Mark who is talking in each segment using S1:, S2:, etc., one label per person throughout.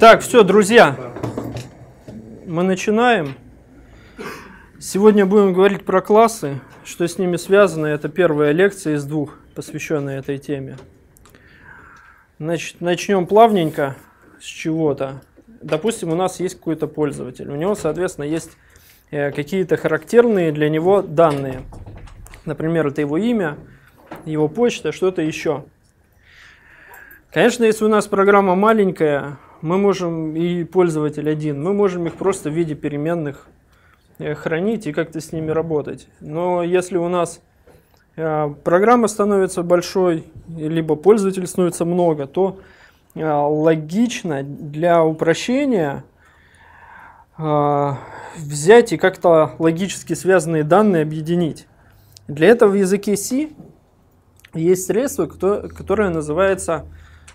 S1: Так, все, друзья, мы начинаем. Сегодня будем говорить про классы, что с ними связано. Это первая лекция из двух, посвященная этой теме. Значит, начнем плавненько с чего-то. Допустим, у нас есть какой-то пользователь. У него, соответственно, есть э, какие-то характерные для него данные. Например, это его имя, его почта, что-то еще – Конечно, если у нас программа маленькая, мы можем и пользователь один, мы можем их просто в виде переменных э, хранить и как-то с ними работать. Но если у нас э, программа становится большой, либо пользователей становится много, то э, логично для упрощения взять и как-то логически связанные данные объединить. Для этого в языке C есть средство, которое называется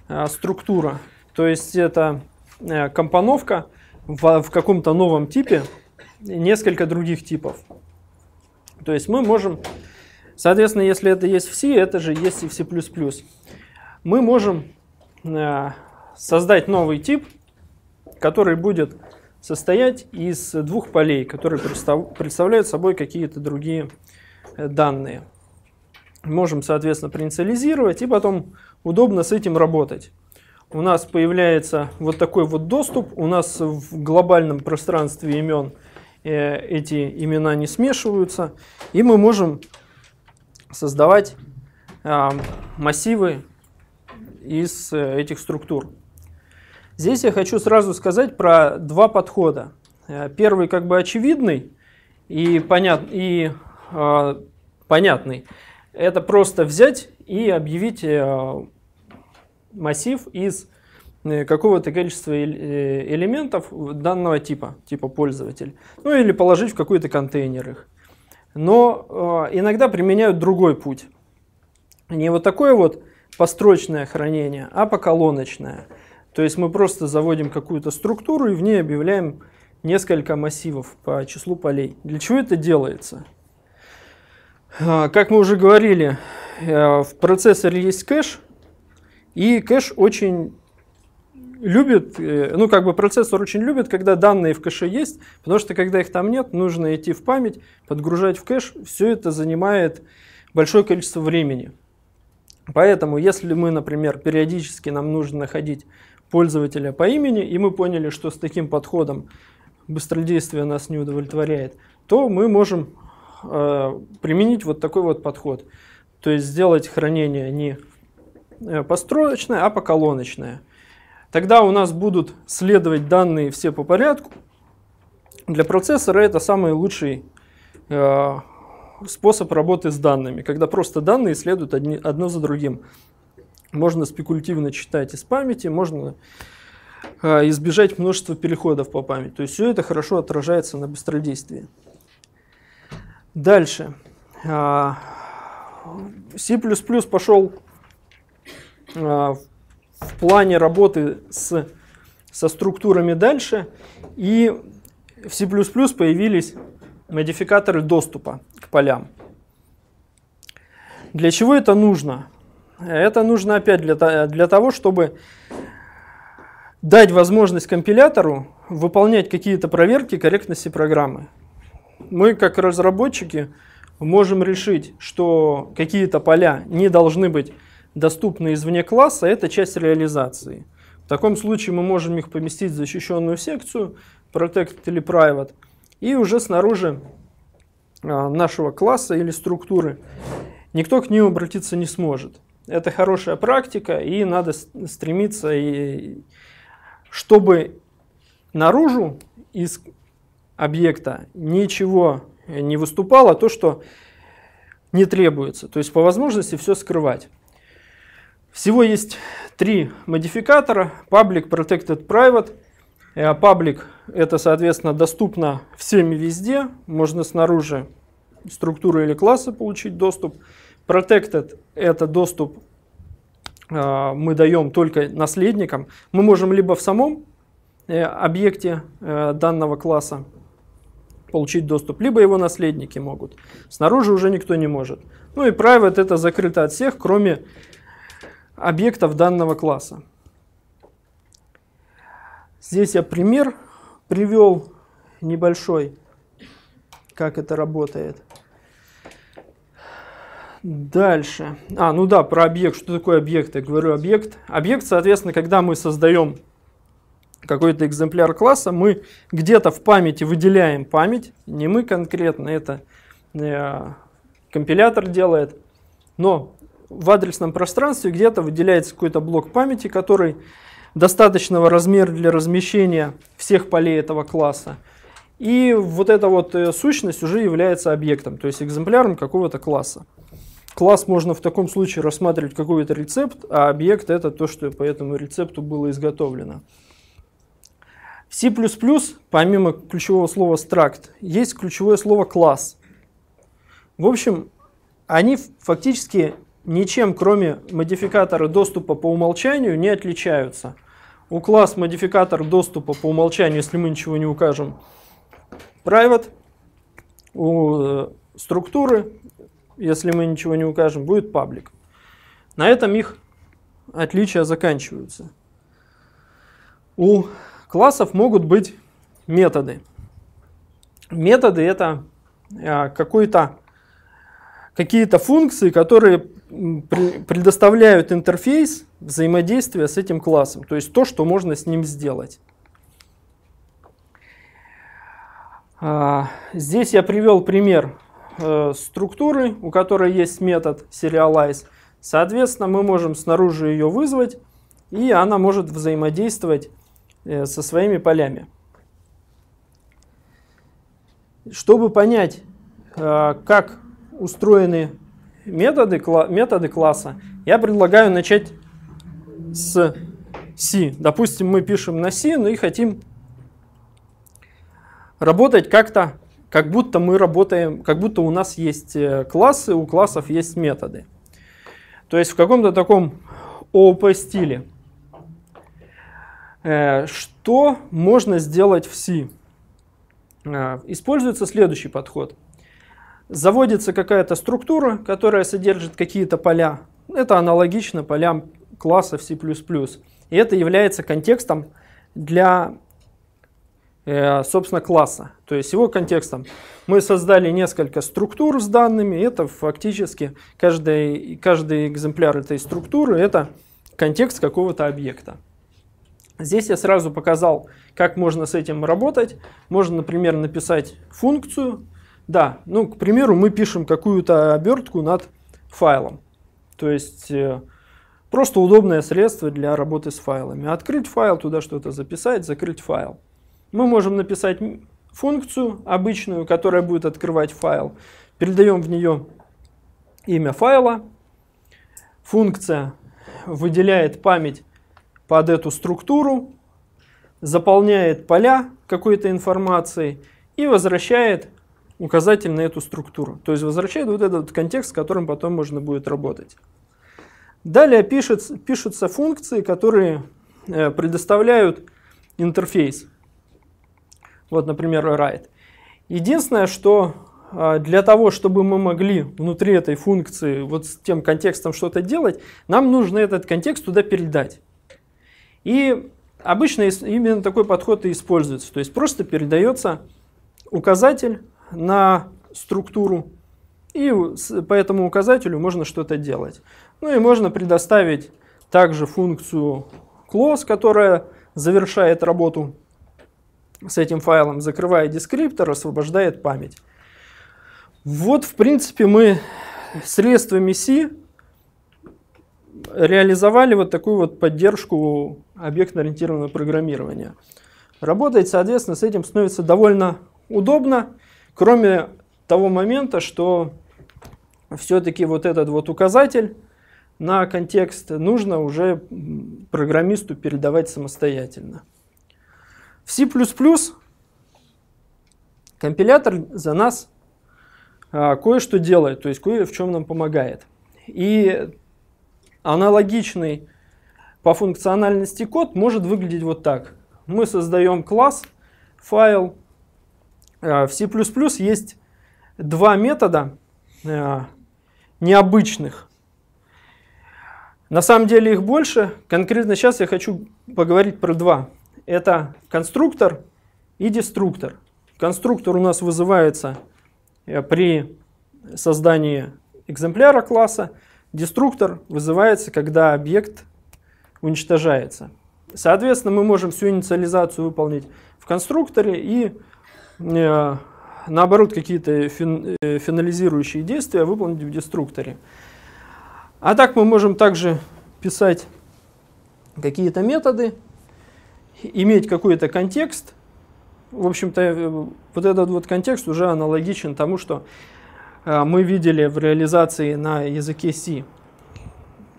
S1: а, структура. То есть это э, компоновка в, в каком-то новом типе несколько других типов. То есть мы можем, соответственно, если это есть в C, это же есть и в C++. Мы можем э, создать новый тип, который будет состоять из двух полей, которые представляют собой какие-то другие э, данные. Можем, соответственно, проинициализировать и потом удобно с этим работать. У нас появляется вот такой вот доступ, у нас в глобальном пространстве имен э, эти имена не смешиваются, и мы можем создавать а, массивы из э, этих структур. Здесь я хочу сразу сказать про два подхода. Э, первый как бы очевидный и, понят, и э, понятный. Это просто взять и объявить э, массив из э, какого-то количества э, элементов данного типа, типа пользователь. Ну или положить в какой-то контейнер их. Но иногда применяют другой путь. Не вот такое вот построчное хранение, а поколоночное. То есть мы просто заводим какую-то структуру и в ней объявляем несколько массивов по числу полей. Для чего это делается? А, как мы уже говорили, Э, в процессоре есть кэш, и кэш очень любит, э, ну как бы процессор очень любит, когда данные в кэше есть, потому что когда их там нет, нужно идти в память, подгружать в кэш, все это занимает большое количество времени. Поэтому, если мы, например, периодически нам нужно находить пользователя по имени, и мы поняли, что с таким подходом быстродействие нас не удовлетворяет, то мы можем э, применить вот такой вот подход. То есть сделать хранение не э, построечное, а поколоночное. Тогда у нас будут следовать данные все по порядку. Для процессора это самый лучший э, способ работы с данными, когда просто данные следуют одни, одно за другим. Можно спекулятивно читать из памяти, можно э, избежать множества переходов по памяти. То есть все это хорошо отражается на быстродействии. Дальше. А, C++ пошел а, в плане работы с, со структурами дальше, и в C++ появились модификаторы доступа к полям. Для чего это нужно? Это нужно опять для, для того, чтобы дать возможность компилятору выполнять какие-то проверки корректности программы. Мы, как разработчики, можем решить, что какие-то поля не должны быть доступны извне класса, это часть реализации. В таком случае мы можем их поместить в защищенную секцию, protected или private, и уже снаружи а, нашего класса или структуры никто к ним обратиться не сможет. Это хорошая практика, и надо стремиться, и, чтобы наружу из объекта ничего не выступал, а то, что не требуется. То есть по возможности все скрывать. Всего есть три модификатора. Public, Protected, Private. Public э, – это, соответственно, доступно всеми везде. Можно снаружи структуры или класса получить доступ. Protected – это доступ э, мы даем только наследникам. Мы можем либо в самом э, объекте данного класса получить доступ, либо его наследники могут. Снаружи уже никто не может. Ну и private это закрыто от всех, кроме объектов данного класса. Здесь я пример привел небольшой, как это работает. Дальше. А, ну да, про объект. Что такое объект? Я говорю объект. Объект, соответственно, когда мы создаем какой-то экземпляр класса, мы где-то в памяти выделяем память, не мы конкретно, это э, компилятор делает, но в адресном пространстве где-то выделяется какой-то блок памяти, который достаточного размера для размещения всех полей этого класса. И вот эта вот э, сущность уже является объектом, то есть экземпляром какого-то класса. Класс можно в таком случае рассматривать какой-то рецепт, а объект это то, что по этому рецепту было изготовлено. В C++, помимо ключевого слова struct, есть ключевое слово класс. В общем, они фактически ничем, кроме модификатора доступа по умолчанию, не отличаются. У класс модификатор доступа по умолчанию, если мы ничего не укажем, private. У э, структуры, если мы ничего не укажем, будет public. На этом их отличия заканчиваются. У классов могут быть методы. Методы это а, какой-то какие-то функции, которые предоставляют интерфейс взаимодействия с этим классом, то есть то, что можно с ним сделать. А, здесь я привел пример э, структуры, у которой есть метод serialize. Соответственно, мы можем снаружи ее вызвать, и она может взаимодействовать Э, со своими полями. Чтобы понять, э, как устроены методы, методы класса, я предлагаю начать с C. Допустим, мы пишем на C, но ну и хотим работать как-то, как будто мы работаем, как будто у нас есть э, классы, у классов есть методы. То есть в каком-то таком OOP стиле. Э, что можно сделать в C? Э, используется следующий подход. Заводится какая-то структура, которая содержит какие-то поля. Это аналогично полям класса в C++. И это является контекстом для, э, собственно, класса. То есть его контекстом. Мы создали несколько структур с данными. Это фактически каждый, каждый экземпляр этой структуры – это контекст какого-то объекта. Здесь я сразу показал, как можно с этим работать. Можно, например, написать функцию. Да, ну, к примеру, мы пишем какую-то обертку над файлом. То есть э, просто удобное средство для работы с файлами. Открыть файл, туда что-то записать, закрыть файл. Мы можем написать функцию обычную, которая будет открывать файл. Передаем в нее имя файла. Функция выделяет память под эту структуру, заполняет поля какой-то информацией и возвращает указатель на эту структуру. То есть возвращает вот этот контекст, с которым потом можно будет работать. Далее пишется, пишутся функции, которые э, предоставляют интерфейс. Вот, например, write. Единственное, что э, для того, чтобы мы могли внутри этой функции вот с тем контекстом что-то делать, нам нужно этот контекст туда передать. И обычно именно такой подход и используется. То есть просто передается указатель на структуру, и по этому указателю можно что-то делать. Ну и можно предоставить также функцию close, которая завершает работу с этим файлом, закрывая дескриптор, освобождает память. Вот, в принципе, мы средствами C реализовали вот такую вот поддержку объектно-ориентированного программирования. Работать, соответственно, с этим становится довольно удобно, кроме того момента, что все-таки вот этот вот указатель на контекст нужно уже программисту передавать самостоятельно. В C++ компилятор за нас а, кое-что делает, то есть кое в чем нам помогает. И Аналогичный по функциональности код может выглядеть вот так. Мы создаем класс, файл. Э, в C++ есть два метода э, необычных. На самом деле их больше. Конкретно сейчас я хочу поговорить про два. Это конструктор и деструктор. Конструктор у нас вызывается э, при создании экземпляра класса. Деструктор вызывается, когда объект уничтожается. Соответственно, мы можем всю инициализацию выполнить в конструкторе и э, наоборот какие-то э, финализирующие действия выполнить в деструкторе. А так мы можем также писать какие-то методы, иметь какой-то контекст. В общем-то, э, вот этот вот контекст уже аналогичен тому, что Э, мы видели в реализации на языке C.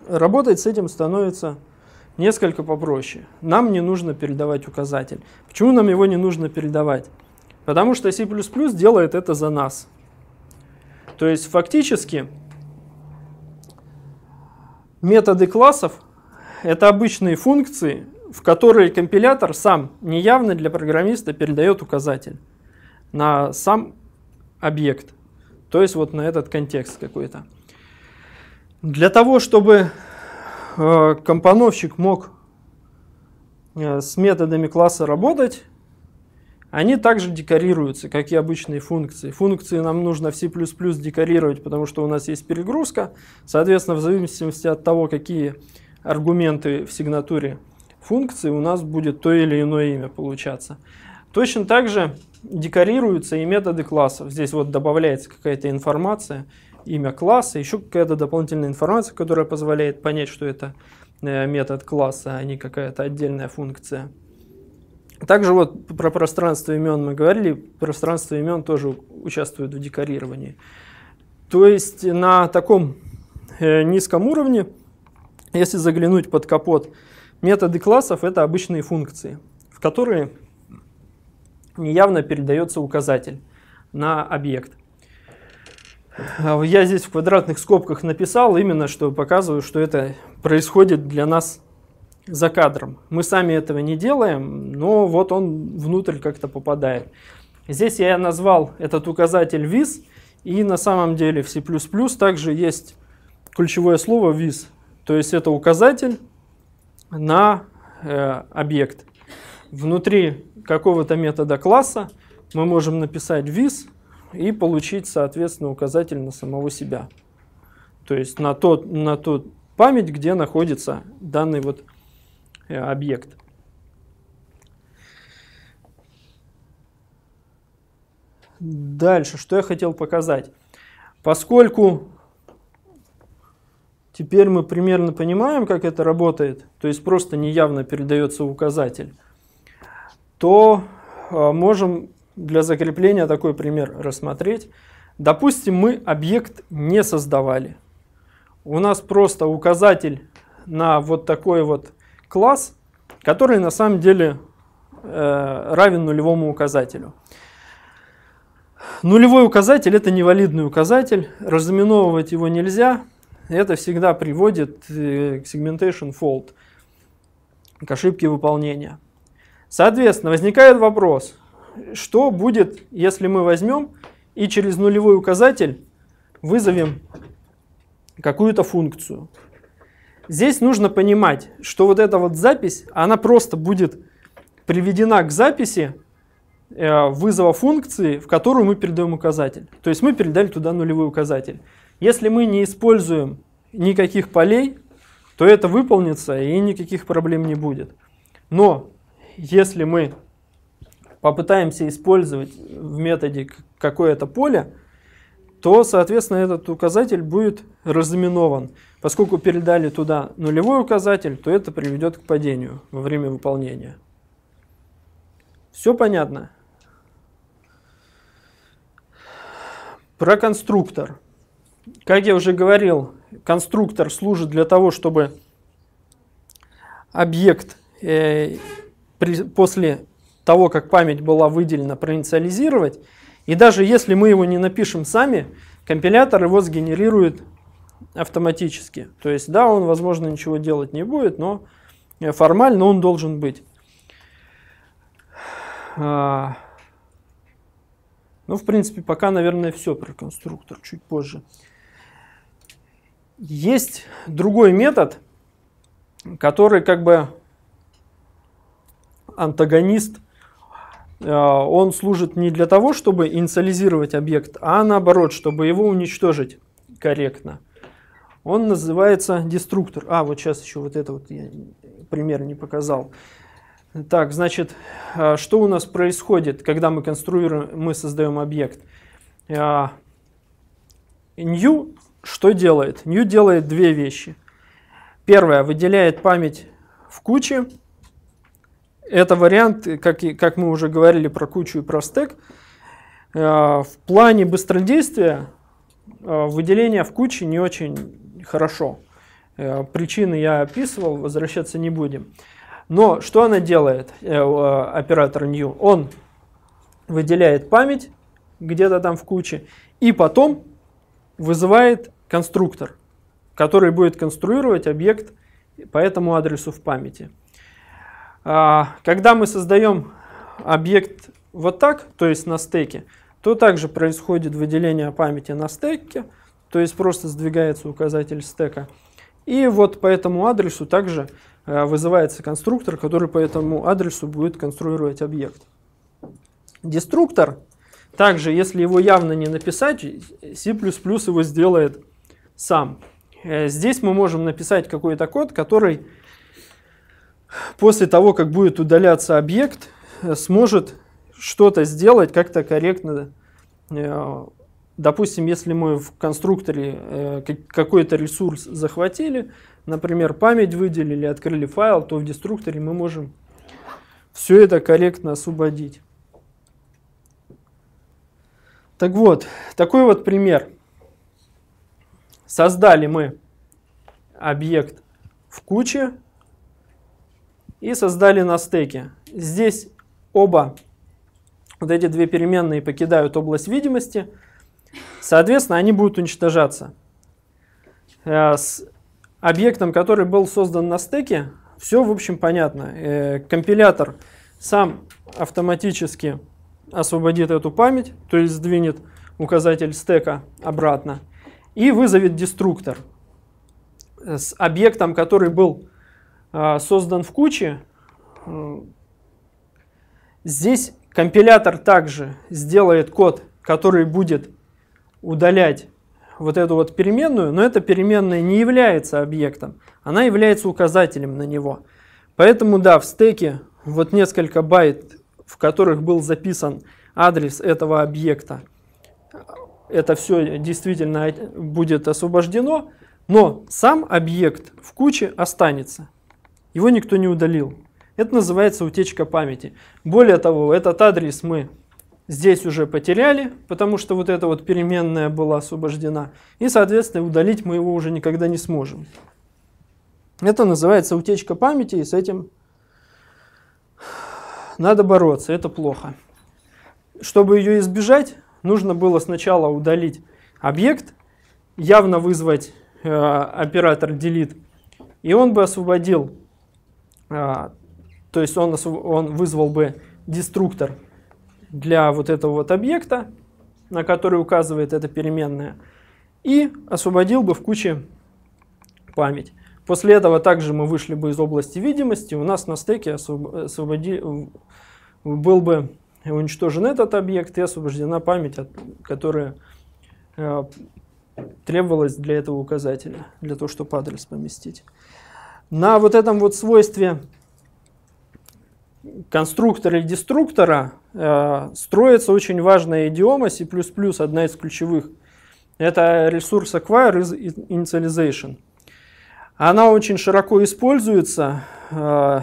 S1: Работать с этим становится несколько попроще. Нам не нужно передавать указатель. Почему нам его не нужно передавать? Потому что C++ делает это за нас. То есть фактически методы классов — это обычные функции, в которые компилятор сам неявно для программиста передает указатель на сам объект. То есть вот на этот контекст какой-то. Для того, чтобы э, компоновщик мог э, с методами класса работать, они также декорируются, как и обычные функции. Функции нам нужно в C++ декорировать, потому что у нас есть перегрузка. Соответственно, в зависимости от того, какие аргументы в сигнатуре функции, у нас будет то или иное имя получаться. Точно так же декорируются и методы классов. Здесь вот добавляется какая-то информация, имя класса, еще какая-то дополнительная информация, которая позволяет понять, что это э, метод класса, а не какая-то отдельная функция. Также вот про пространство имен мы говорили, пространство имен тоже участвует в декорировании. То есть на таком э, низком уровне, если заглянуть под капот, методы классов это обычные функции, в которые неявно передается указатель на объект. А, я здесь в квадратных скобках написал именно, что показываю, что это происходит для нас за кадром. Мы сами этого не делаем, но вот он внутрь как-то попадает. Здесь я назвал этот указатель vis, и на самом деле в C++ также есть ключевое слово vis, то есть это указатель на э, объект. Внутри какого-то метода класса мы можем написать виз и получить, соответственно, указатель на самого себя. То есть на, тот, на тот память, где находится данный вот э, объект. Дальше, что я хотел показать. Поскольку теперь мы примерно понимаем, как это работает, то есть просто неявно передается указатель, то э, можем для закрепления такой пример рассмотреть. Допустим, мы объект не создавали. У нас просто указатель на вот такой вот класс, который на самом деле э, равен нулевому указателю. Нулевой указатель это невалидный указатель, разыменовывать его нельзя. Это всегда приводит э, к segmentation fault, к ошибке выполнения. Соответственно, возникает вопрос, что будет, если мы возьмем и через нулевой указатель вызовем какую-то функцию. Здесь нужно понимать, что вот эта вот запись, она просто будет приведена к записи э, вызова функции, в которую мы передаем указатель. То есть мы передали туда нулевой указатель. Если мы не используем никаких полей, то это выполнится и никаких проблем не будет. Но если мы попытаемся использовать в методе какое-то поле, то, соответственно, этот указатель будет разминован, Поскольку передали туда нулевой указатель, то это приведет к падению во время выполнения. Все понятно? Про конструктор. Как я уже говорил, конструктор служит для того, чтобы объект э, при, после того, как память была выделена, проинициализировать. И даже если мы его не напишем сами, компилятор его сгенерирует автоматически. То есть, да, он, возможно, ничего делать не будет, но э, формально он должен быть. А, ну, в принципе, пока, наверное, все про конструктор, чуть позже. Есть другой метод, который как бы антагонист, э, он служит не для того, чтобы инициализировать объект, а наоборот, чтобы его уничтожить корректно. Он называется деструктор. А, вот сейчас еще вот это вот я пример не показал. Так, значит, э, что у нас происходит, когда мы конструируем, мы создаем объект? New э, что делает? New делает две вещи. Первое, выделяет память в куче, это вариант, как, как мы уже говорили про кучу и про стек. Э, в плане быстродействия э, выделение в куче не очень хорошо. Э, причины я описывал, возвращаться не будем. Но что она делает, оператор new? Он выделяет память где-то там в куче и потом вызывает конструктор, который будет конструировать объект по этому адресу в памяти. А, когда мы создаем объект вот так, то есть на стеке, то также происходит выделение памяти на стеке, то есть просто сдвигается указатель стека. И вот по этому адресу также э, вызывается конструктор, который по этому адресу будет конструировать объект. Деструктор, также если его явно не написать, C++ его сделает сам. Э, здесь мы можем написать какой-то код, который после того, как будет удаляться объект, э, сможет что-то сделать как-то корректно. Э, допустим, если мы в конструкторе э, какой-то ресурс захватили, например, память выделили, открыли файл, то в деструкторе мы можем все это корректно освободить. Так вот, такой вот пример. Создали мы объект в куче, и создали на стеке. Здесь оба вот эти две переменные покидают область видимости, соответственно, они будут уничтожаться. Э, с объектом, который был создан на стеке, все, в общем, понятно. Э, компилятор сам автоматически освободит эту память, то есть сдвинет указатель стека обратно и вызовет деструктор э, с объектом, который был а, создан в куче. Здесь компилятор также сделает код, который будет удалять вот эту вот переменную, но эта переменная не является объектом, она является указателем на него. Поэтому да, в стеке вот несколько байт, в которых был записан адрес этого объекта, это все действительно будет освобождено, но сам объект в куче останется. Его никто не удалил. Это называется утечка памяти. Более того, этот адрес мы здесь уже потеряли, потому что вот эта вот переменная была освобождена. И, соответственно, удалить мы его уже никогда не сможем. Это называется утечка памяти, и с этим надо бороться, это плохо. Чтобы ее избежать, нужно было сначала удалить объект, явно вызвать э, оператор delete, и он бы освободил а, то есть он, он вызвал бы деструктор для вот этого вот объекта, на который указывает эта переменная, и освободил бы в куче память. После этого также мы вышли бы из области видимости, у нас на стеке освободи... был бы уничтожен этот объект и освобождена память, которая э, требовалась для этого указателя, для того, чтобы адрес поместить на вот этом вот свойстве конструктора и деструктора э, строится очень важная идиома C++, одна из ключевых. Это ресурс acquire initialization. Она очень широко используется э,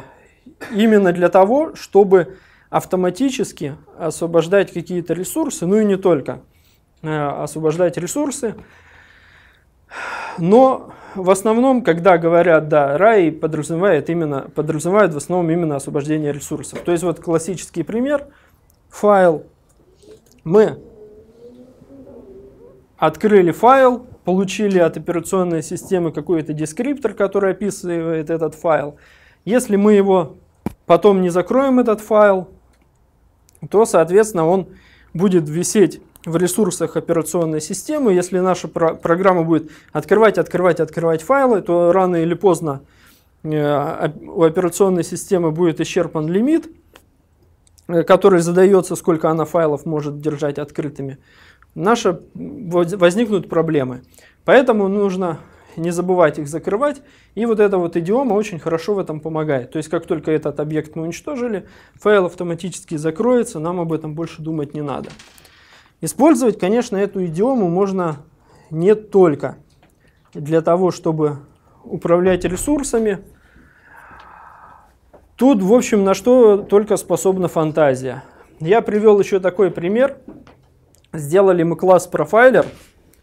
S1: именно для того, чтобы автоматически освобождать какие-то ресурсы, ну и не только, э, освобождать ресурсы но в основном, когда говорят, да, рай подразумевает именно, подразумевает в основном именно освобождение ресурсов. То есть вот классический пример, файл. Мы открыли файл, получили от операционной системы какой-то дескриптор, который описывает этот файл. Если мы его потом не закроем этот файл, то, соответственно, он будет висеть в ресурсах операционной системы, если наша про программа будет открывать, открывать, открывать файлы, то рано или поздно э, у операционной системы будет исчерпан лимит, э, который задается, сколько она файлов может держать открытыми. Наши возникнут проблемы. Поэтому нужно не забывать их закрывать. И вот эта вот идиома очень хорошо в этом помогает. То есть, как только этот объект мы уничтожили, файл автоматически закроется, нам об этом больше думать не надо. Использовать, конечно, эту идиому можно не только для того, чтобы управлять ресурсами. Тут, в общем, на что только способна фантазия. Я привел еще такой пример. Сделали мы класс профайлер,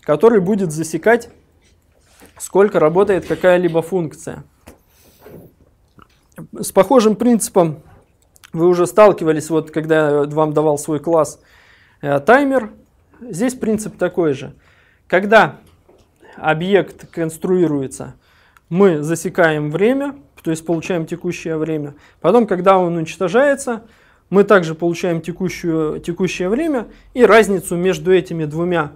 S1: который будет засекать, сколько работает какая-либо функция. С похожим принципом вы уже сталкивались, вот когда я вам давал свой класс – Э, таймер. Здесь принцип такой же. Когда объект конструируется, мы засекаем время, то есть получаем текущее время. Потом, когда он уничтожается, мы также получаем текущую, текущее время и разницу между этими двумя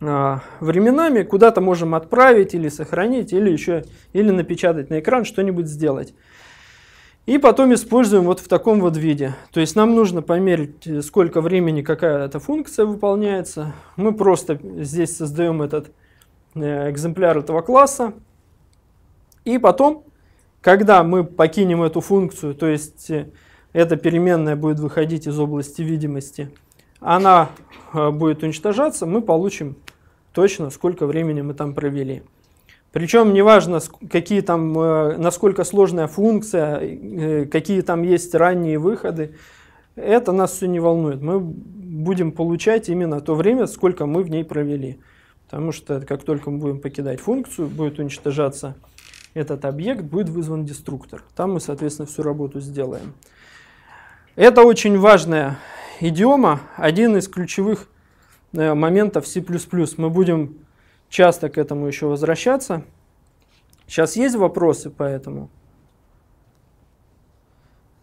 S1: э, временами куда-то можем отправить или сохранить, или еще или напечатать на экран, что-нибудь сделать. И потом используем вот в таком вот виде. То есть нам нужно померить, э, сколько времени какая-то функция выполняется. Мы просто здесь создаем этот э, экземпляр этого класса. И потом, когда мы покинем эту функцию, то есть э, эта переменная будет выходить из области видимости, она будет уничтожаться, мы получим точно, сколько времени мы там провели. Причем неважно, какие там, э, насколько сложная функция, э, какие там есть ранние выходы, это нас все не волнует. Мы будем получать именно то время, сколько мы в ней провели. Потому что как только мы будем покидать функцию, будет уничтожаться этот объект, будет вызван деструктор. Там мы, соответственно, всю работу сделаем. Это очень важная идиома, один из ключевых э, моментов C++. Мы будем часто к этому еще возвращаться. Сейчас есть вопросы по этому?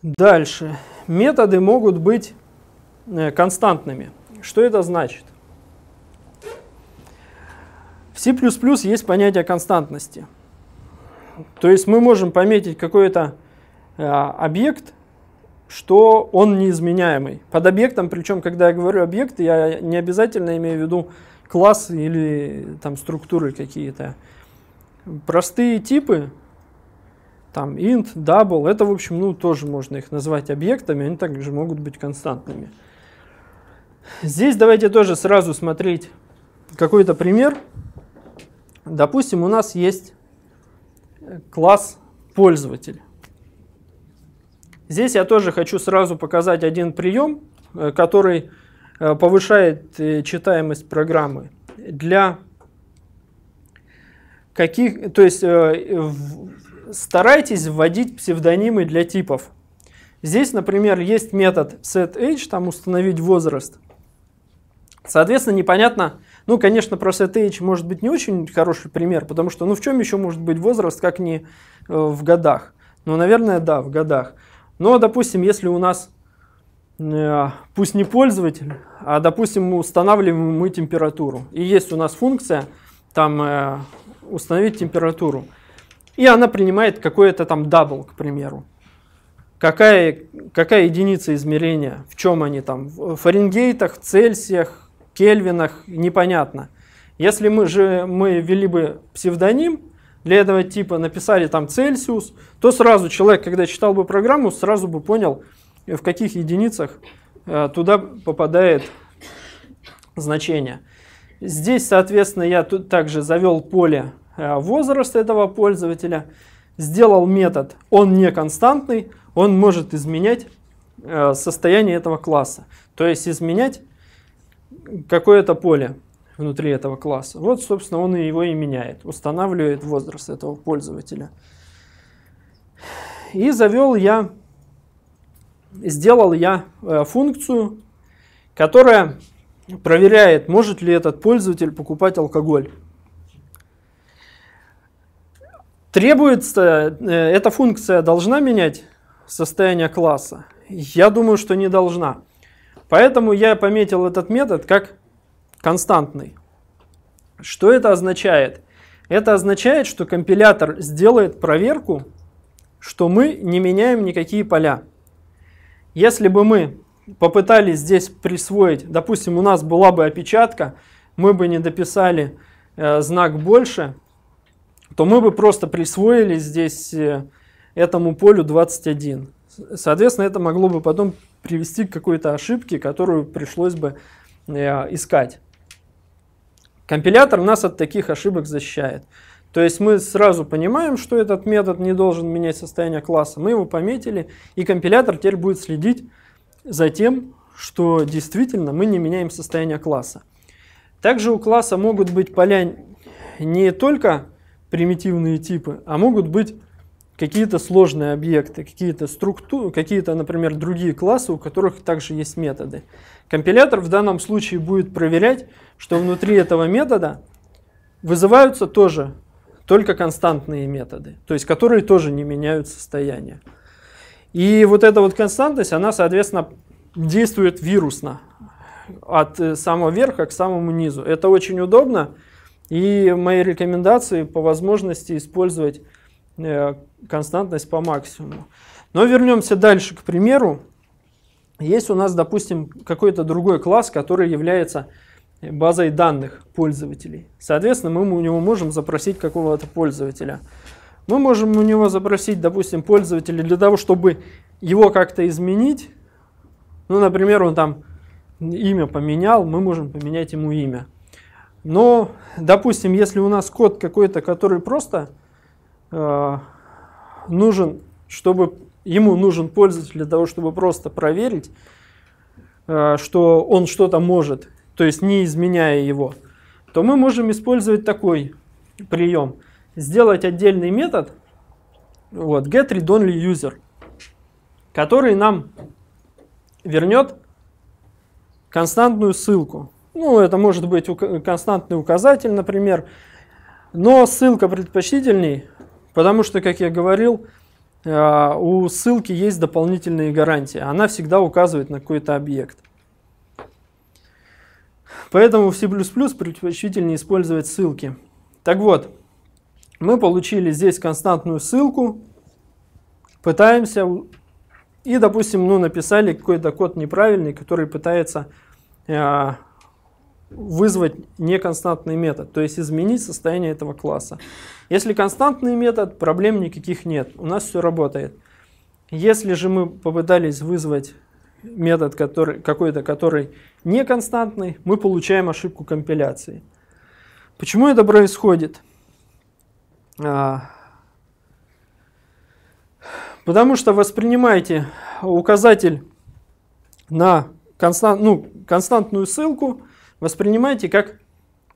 S1: Дальше. Методы могут быть э, константными. Что это значит? В C++ есть понятие константности. То есть мы можем пометить какой-то э, объект, что он неизменяемый. Под объектом, причем, когда я говорю объект, я не обязательно имею в виду класс или там структуры какие-то. Простые типы, там int, double, это, в общем, ну, тоже можно их назвать объектами, они также могут быть константными. Здесь давайте тоже сразу смотреть какой-то пример. Допустим, у нас есть класс пользователь. Здесь я тоже хочу сразу показать один прием, э, который Э, повышает э, читаемость программы. Для каких, то есть э, старайтесь вводить псевдонимы для типов. Здесь, например, есть метод setAge, там установить возраст. Соответственно, непонятно, ну, конечно, про SetAge может быть не очень хороший пример, потому что, ну, в чем еще может быть возраст, как не в годах? Ну, наверное, да, в годах. Но, допустим, если у нас Э, пусть не пользователь, а, допустим, мы устанавливаем мы температуру. И есть у нас функция там э, установить температуру. И она принимает какой-то там дабл, к примеру. Какая, какая единица измерения, в чем они там, в Фаренгейтах, Цельсиях, Кельвинах, непонятно. Если мы же мы ввели бы псевдоним для этого типа, написали там Цельсиус, то сразу человек, когда читал бы программу, сразу бы понял, в каких единицах э, туда попадает значение. Здесь, соответственно, я тут также завел поле э, возраста этого пользователя, сделал метод, он не константный, он может изменять э, состояние этого класса, то есть изменять какое-то поле внутри этого класса. Вот, собственно, он и его и меняет, устанавливает возраст этого пользователя. И завел я сделал я э, функцию, которая проверяет, может ли этот пользователь покупать алкоголь. Требуется, э, эта функция должна менять состояние класса? Я думаю, что не должна. Поэтому я пометил этот метод как константный. Что это означает? Это означает, что компилятор сделает проверку, что мы не меняем никакие поля. Если бы мы попытались здесь присвоить, допустим, у нас была бы опечатка, мы бы не дописали э, знак больше, то мы бы просто присвоили здесь э, этому полю 21. Соответственно, это могло бы потом привести к какой-то ошибке, которую пришлось бы э, искать. Компилятор нас от таких ошибок защищает. То есть мы сразу понимаем, что этот метод не должен менять состояние класса. Мы его пометили, и компилятор теперь будет следить за тем, что действительно мы не меняем состояние класса. Также у класса могут быть поля не только примитивные типы, а могут быть какие-то сложные объекты, какие-то структуры, какие-то, например, другие классы, у которых также есть методы. Компилятор в данном случае будет проверять, что внутри этого метода вызываются тоже только константные методы, то есть которые тоже не меняют состояние. И вот эта вот константность, она, соответственно, действует вирусно от э, самого верха к самому низу. Это очень удобно, и мои рекомендации по возможности использовать э, константность по максимуму. Но вернемся дальше, к примеру. Есть у нас, допустим, какой-то другой класс, который является базой данных пользователей. Соответственно, мы у него можем запросить какого-то пользователя. Мы можем у него запросить, допустим, пользователя для того, чтобы его как-то изменить. Ну, например, он там имя поменял, мы можем поменять ему имя. Но, допустим, если у нас код какой-то, который просто э, нужен, чтобы ему нужен пользователь для того, чтобы просто проверить, э, что он что-то может, то есть не изменяя его, то мы можем использовать такой прием. Сделать отдельный метод, вот, getReadOnlyUser, который нам вернет константную ссылку. Ну, это может быть константный указатель, например, но ссылка предпочтительней, потому что, как я говорил, э, у ссылки есть дополнительные гарантии. Она всегда указывает на какой-то объект. Поэтому в C++ предпочтительнее использовать ссылки. Так вот, мы получили здесь константную ссылку, пытаемся и, допустим, ну, написали какой-то код неправильный, который пытается э, вызвать неконстантный метод, то есть изменить состояние этого класса. Если константный метод, проблем никаких нет, у нас все работает. Если же мы попытались вызвать метод который, какой-то, который не константный, мы получаем ошибку компиляции. Почему это происходит? А, потому что воспринимаете указатель на констант, ну, константную ссылку, воспринимаете как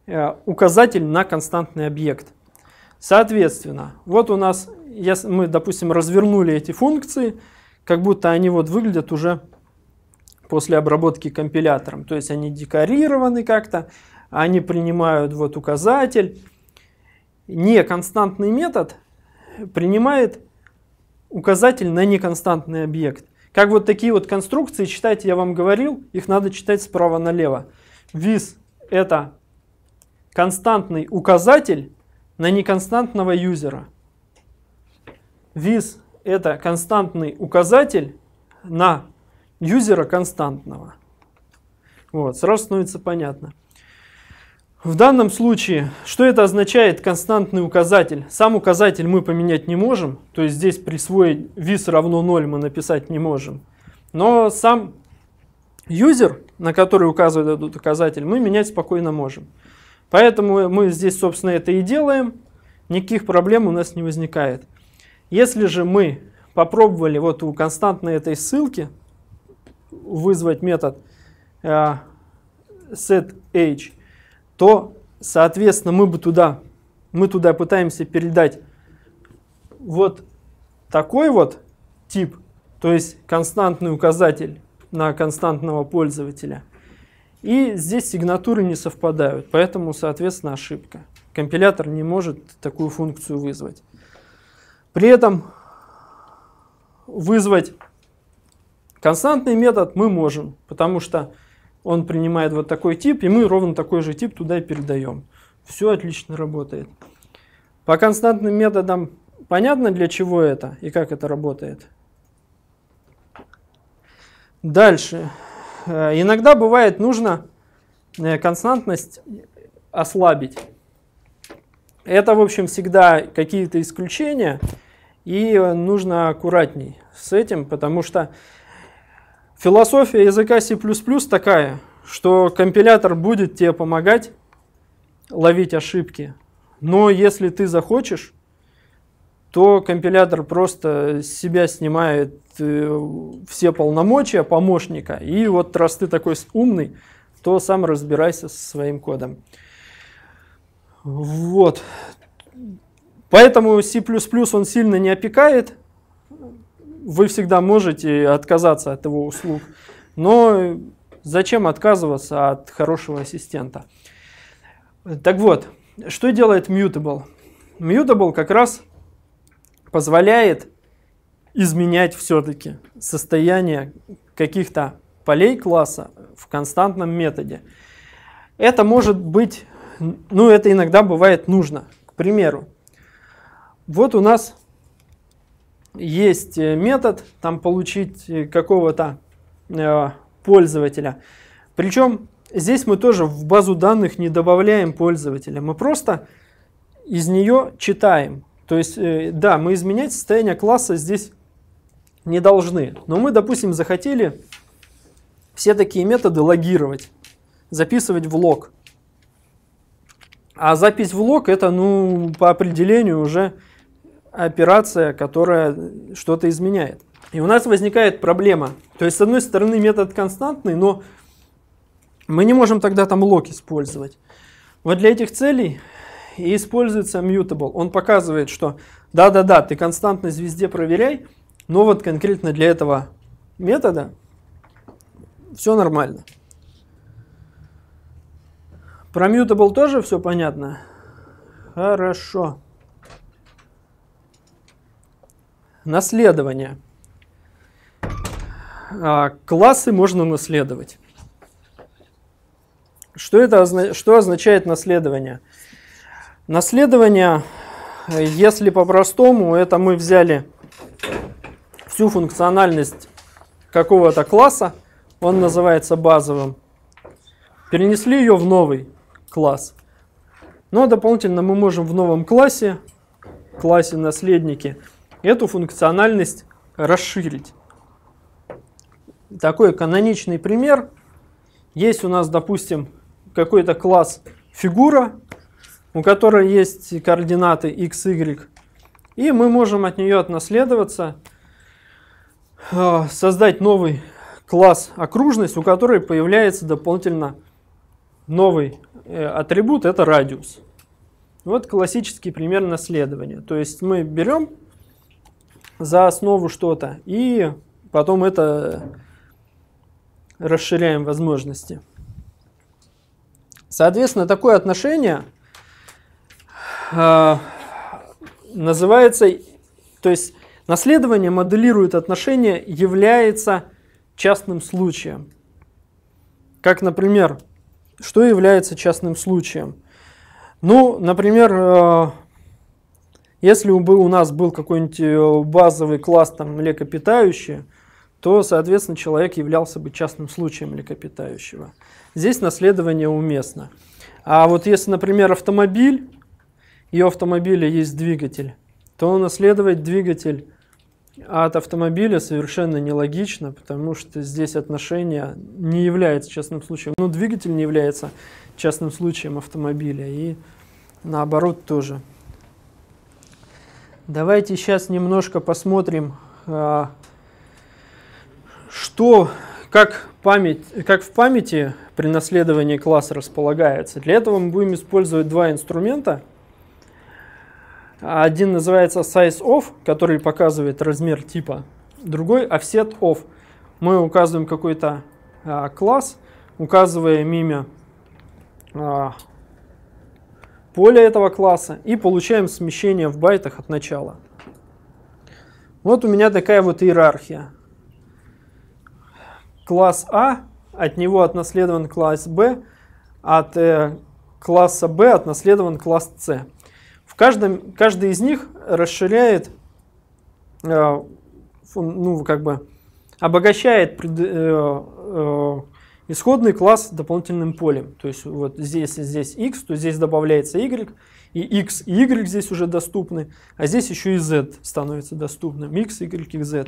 S1: э, указатель на константный объект. Соответственно, вот у нас, если мы, допустим, развернули эти функции, как будто они вот выглядят уже после обработки компилятором. То есть они декорированы как-то, они принимают вот указатель. Неконстантный метод принимает указатель на неконстантный объект. Как вот такие вот конструкции читать, я вам говорил, их надо читать справа налево. Виз – это константный указатель на неконстантного юзера. Виз – это константный указатель на юзера константного. Вот, сразу становится понятно. В данном случае, что это означает константный указатель? Сам указатель мы поменять не можем, то есть здесь присвоить vis равно 0 мы написать не можем. Но сам юзер, на который указывает этот указатель, мы менять спокойно можем. Поэтому мы здесь, собственно, это и делаем. Никаких проблем у нас не возникает. Если же мы попробовали вот у константной этой ссылки, вызвать метод э, setH, то, соответственно, мы бы туда, мы туда пытаемся передать вот такой вот тип, то есть константный указатель на константного пользователя. И здесь сигнатуры не совпадают, поэтому, соответственно, ошибка. Компилятор не может такую функцию вызвать. При этом вызвать Константный метод мы можем, потому что он принимает вот такой тип, и мы ровно такой же тип туда и передаем. Все отлично работает. По константным методам понятно, для чего это и как это работает? Дальше. Э, иногда бывает нужно э, константность ослабить. Это, в общем, всегда какие-то исключения, и э, нужно аккуратней с этим, потому что Философия языка C++ такая, что компилятор будет тебе помогать ловить ошибки, но если ты захочешь, то компилятор просто с себя снимает э, все полномочия помощника, и вот раз ты такой умный, то сам разбирайся со своим кодом. Вот. Поэтому C++ он сильно не опекает, вы всегда можете отказаться от его услуг. Но зачем отказываться от хорошего ассистента? Так вот, что делает Mutable? Mutable как раз позволяет изменять все-таки состояние каких-то полей класса в константном методе. Это может быть, ну это иногда бывает нужно. К примеру, вот у нас есть э, метод там получить э, какого-то э, пользователя. Причем здесь мы тоже в базу данных не добавляем пользователя, мы просто из нее читаем. То есть, э, да, мы изменять состояние класса здесь не должны, но мы, допустим, захотели все такие методы логировать, записывать в лог. А запись в лог это, ну, по определению уже операция, которая что-то изменяет. И у нас возникает проблема. То есть, с одной стороны, метод константный, но мы не можем тогда там лог использовать. Вот для этих целей и используется mutable. Он показывает, что да-да-да, ты константность везде проверяй, но вот конкретно для этого метода все нормально. Про mutable тоже все понятно? Хорошо. Наследование. А, классы можно наследовать. Что, это, что означает наследование? Наследование, если по-простому, это мы взяли всю функциональность какого-то класса, он называется базовым, перенесли ее в новый класс. Но дополнительно мы можем в новом классе, классе наследники, эту функциональность расширить. Такой каноничный пример. Есть у нас, допустим, какой-то класс фигура, у которой есть координаты x, y, и мы можем от нее отнаследоваться, э, создать новый класс окружность, у которой появляется дополнительно новый э, атрибут, это радиус. Вот классический пример наследования. То есть мы берем за основу что-то и потом это расширяем возможности. Соответственно, такое отношение э, называется, то есть наследование моделирует отношения, является частным случаем. Как, например, что является частным случаем? Ну, например, а, если бы у нас был какой-нибудь э, базовый класс там, млекопитающие, то, соответственно, человек являлся бы частным случаем млекопитающего. Здесь наследование уместно. А вот если, например, автомобиль, и у автомобиля есть двигатель, то наследовать двигатель от автомобиля совершенно нелогично, потому что здесь отношение не является частным случаем. Ну, двигатель не является частным случаем автомобиля, и наоборот тоже. Давайте сейчас немножко посмотрим, а, что, как, память, как в памяти при наследовании класс располагается. Для этого мы будем использовать два инструмента. Один называется size of, который показывает размер типа. Другой offset of. Мы указываем какой-то а, класс, указываем имя а, поле этого класса и получаем смещение в байтах от начала. Вот у меня такая вот иерархия. Класс А, от него отнаследован класс Б, от э, класса Б отнаследован класс С. В каждом, каждый из них расширяет, э, ну как бы обогащает пред, э, э, исходный класс дополнительным полем. То есть вот здесь, здесь x, то здесь добавляется y, и x и y здесь уже доступны, а здесь еще и z становится доступным, x, y и z.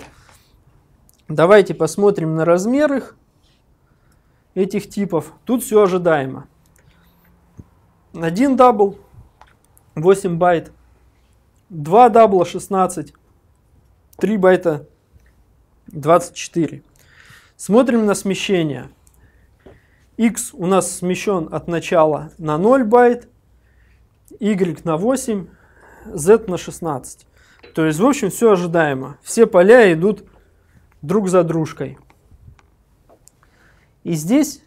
S1: Давайте посмотрим на размер их, этих типов. Тут все ожидаемо. 1 дабл 8 байт, 2 дабла 16, 3 байта 24. Смотрим на смещение x у нас смещен от начала на 0 байт, y на 8, z на 16. То есть, в общем, все ожидаемо. Все поля идут друг за дружкой. И здесь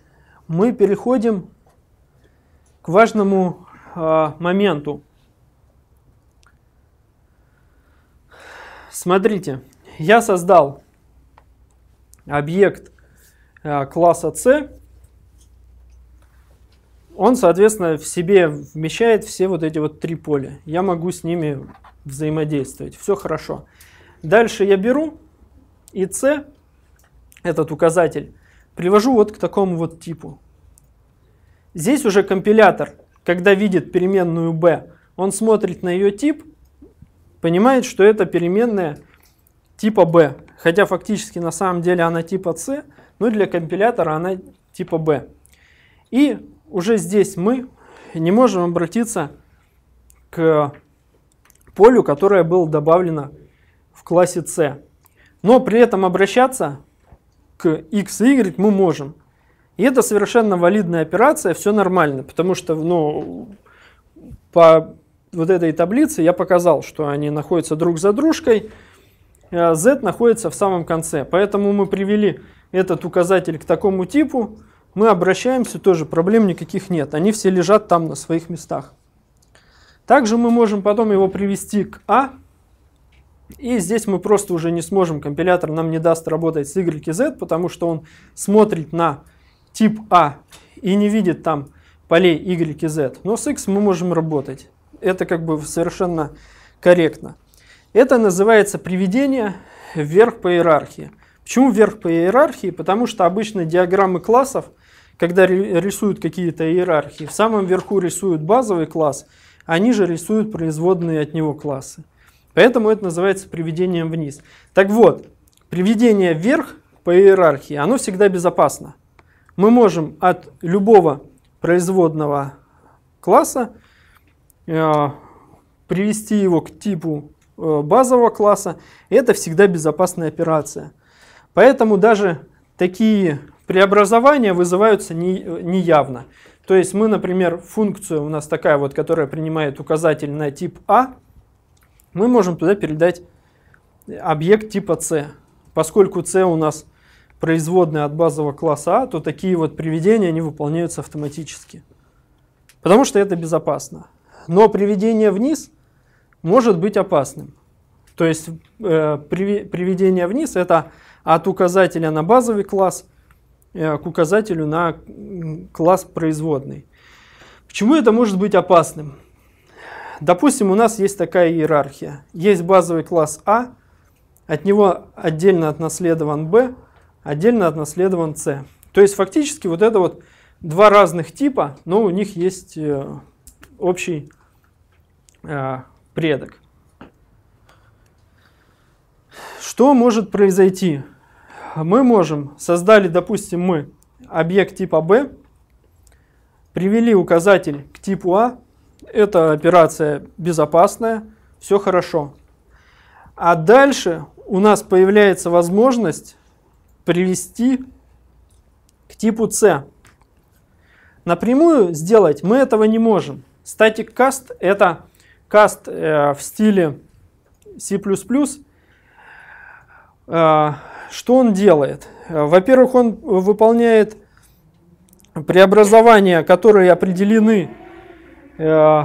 S1: мы переходим к важному э, моменту. Смотрите, я создал объект э, класса C, он, соответственно, в себе вмещает все вот эти вот три поля. Я могу с ними взаимодействовать. Все хорошо. Дальше я беру и c, этот указатель, привожу вот к такому вот типу. Здесь уже компилятор, когда видит переменную b, он смотрит на ее тип, понимает, что это переменная типа b. Хотя фактически на самом деле она типа c, но для компилятора она типа b. И уже здесь мы не можем обратиться к полю, которое было добавлено в классе C. Но при этом обращаться к x и y мы можем. И это совершенно валидная операция, все нормально, потому что ну, по вот этой таблице я показал, что они находятся друг за дружкой, э, z находится в самом конце. Поэтому мы привели этот указатель к такому типу, мы обращаемся, тоже проблем никаких нет. Они все лежат там на своих местах. Также мы можем потом его привести к А, и здесь мы просто уже не сможем, компилятор нам не даст работать с Y Z, потому что он смотрит на тип А и не видит там полей Y Z. Но с X мы можем работать. Это как бы совершенно корректно. Это называется приведение вверх по иерархии. Почему вверх по иерархии? Потому что обычно диаграммы классов – когда рисуют какие-то иерархии, в самом верху рисуют базовый класс, а ниже рисуют производные от него классы. Поэтому это называется приведением вниз. Так вот, приведение вверх по иерархии, оно всегда безопасно. Мы можем от любого производного класса э, привести его к типу э, базового класса. Это всегда безопасная операция. Поэтому даже такие Преобразования вызываются неявно. То есть мы, например, функцию у нас такая вот, которая принимает указатель на тип А, мы можем туда передать объект типа С. Поскольку С у нас производная от базового класса А, то такие вот приведения, они выполняются автоматически. Потому что это безопасно. Но приведение вниз может быть опасным. То есть э, приведение вниз это от указателя на базовый класс – Э, к указателю на класс производный. Почему это может быть опасным? Допустим, у нас есть такая иерархия. Есть базовый класс А, от него отдельно отнаследован Б, отдельно отнаследован С. То есть фактически вот это вот два разных типа, но у них есть э, общий э, предок. Что может произойти? мы можем, создали, допустим, мы объект типа B, привели указатель к типу А, эта операция безопасная, все хорошо. А дальше у нас появляется возможность привести к типу C Напрямую сделать мы этого не можем. Static cast это каст э, в стиле C++. Э, что он делает? Э, во-первых, он выполняет преобразования, которые определены э,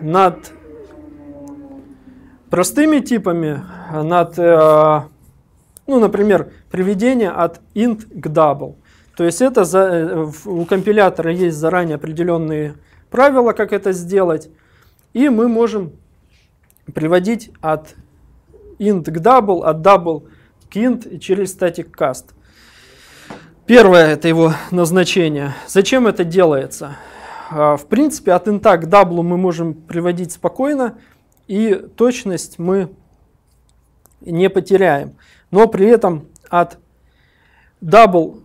S1: над простыми типами, над, э, ну, например, приведение от int к double. То есть это за, у компилятора есть заранее определенные правила, как это сделать, и мы можем приводить от int к double, от double Kint и через static cast. Первое это его назначение. Зачем это делается? А, в принципе, от инта к даблу мы можем приводить спокойно, и точность мы не потеряем. Но при этом от double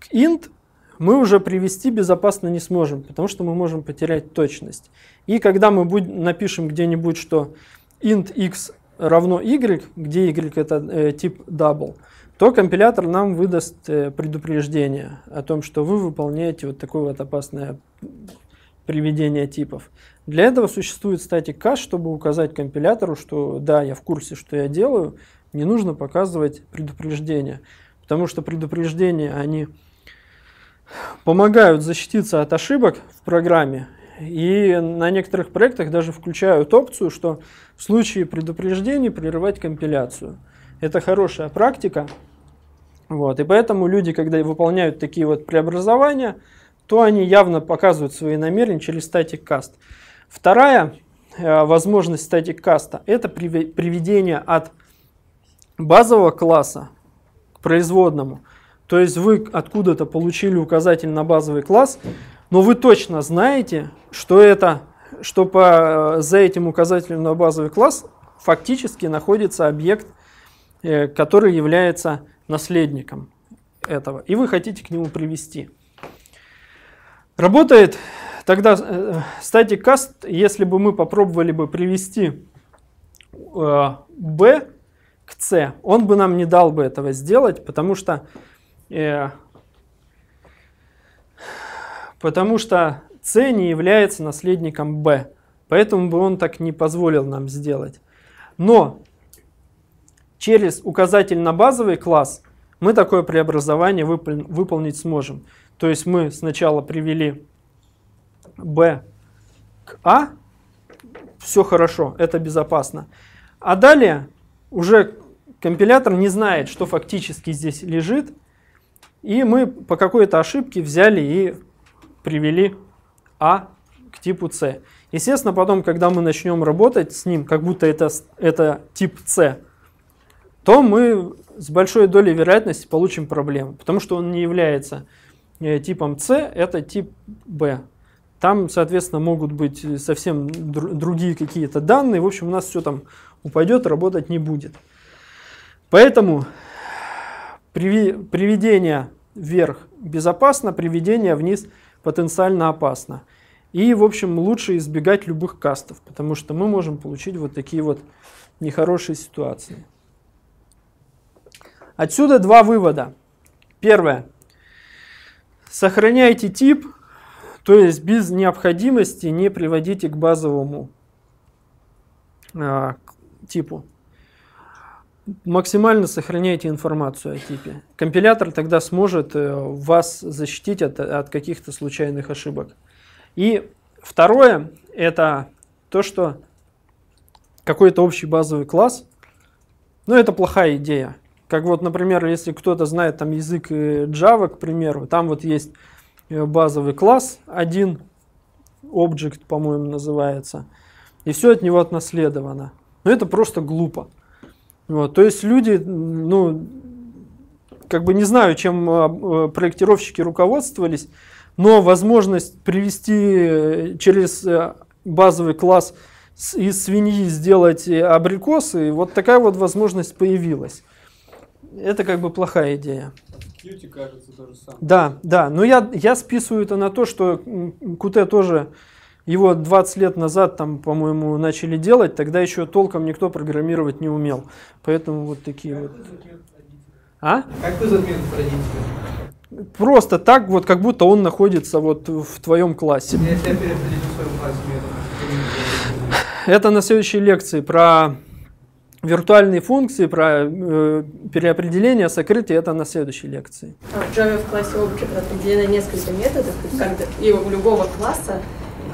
S1: к int мы уже привести безопасно не сможем, потому что мы можем потерять точность. И когда мы будь, напишем где-нибудь, что int x равно y, где y это э, тип double, то компилятор нам выдаст э, предупреждение о том, что вы выполняете вот такое вот опасное приведение типов. Для этого существует статик кэш, чтобы указать компилятору, что да, я в курсе, что я делаю, не нужно показывать предупреждение, потому что предупреждения, они помогают защититься от ошибок в программе и на некоторых проектах даже включают опцию, что в случае предупреждений прерывать компиляцию. Это хорошая практика. Вот. И поэтому люди, когда выполняют такие вот преобразования, то они явно показывают свои намерения через статик каст. Вторая э, возможность статик каста – это приведение от базового класса к производному. То есть вы откуда-то получили указатель на базовый класс – но вы точно знаете, что это, что по, э, за этим указателем на базовый класс фактически находится объект, э, который является наследником этого, и вы хотите к нему привести. Работает тогда static э, каст, если бы мы попробовали бы привести b к c, он бы нам не дал бы этого сделать, потому что потому что С не является наследником Б, поэтому бы он так не позволил нам сделать. Но через указатель на базовый класс мы такое преобразование выпол- выполнить сможем. То есть мы сначала привели B к А, все хорошо, это безопасно. А далее уже компилятор не знает, что фактически здесь лежит, и мы по какой-то ошибке взяли и привели А к типу С. Естественно, потом, когда мы начнем работать с ним, как будто это, это тип С, то мы с большой долей вероятности получим проблему, потому что он не является э, типом С, это тип Б. Там, соответственно, могут быть совсем другие какие-то данные. В общем, у нас все там упадет, работать не будет. Поэтому приведение вверх безопасно, приведение вниз безопасно потенциально опасно. И, в общем, лучше избегать любых кастов, потому что мы можем получить вот такие вот нехорошие ситуации. Отсюда два вывода. Первое. Сохраняйте тип, то есть без необходимости не приводите к базовому э, типу максимально сохраняйте информацию о типе. Компилятор тогда сможет э, вас защитить от, от каких-то случайных ошибок. И второе, это то, что какой-то общий базовый класс, ну это плохая идея. Как вот, например, если кто-то знает там язык э, Java, к примеру, там вот есть э, базовый класс, один object, по-моему, называется, и все от него отнаследовано. Но ну, это просто глупо. Вот, то есть люди, ну, как бы не знаю, чем э, проектировщики руководствовались, но возможность привести э, через э, базовый класс из свиньи сделать абрикосы, вот такая вот возможность появилась. Это как бы плохая идея. Кьюти, кажется, то самое. Да, да, но я, я списываю это на то, что Куте тоже его 20 лет назад, там, по-моему, начали делать, тогда еще толком никто программировать не умел. Поэтому вот такие как вот... А? Как вы заметил родителей? Просто так, вот как будто он находится вот в твоем классе. Я тебя переопределил в своем классе методом. Это на следующей лекции про виртуальные функции, про э, переопределение, сокрытие, это на следующей лекции. А в Java в классе Object определено несколько методов, как и у любого класса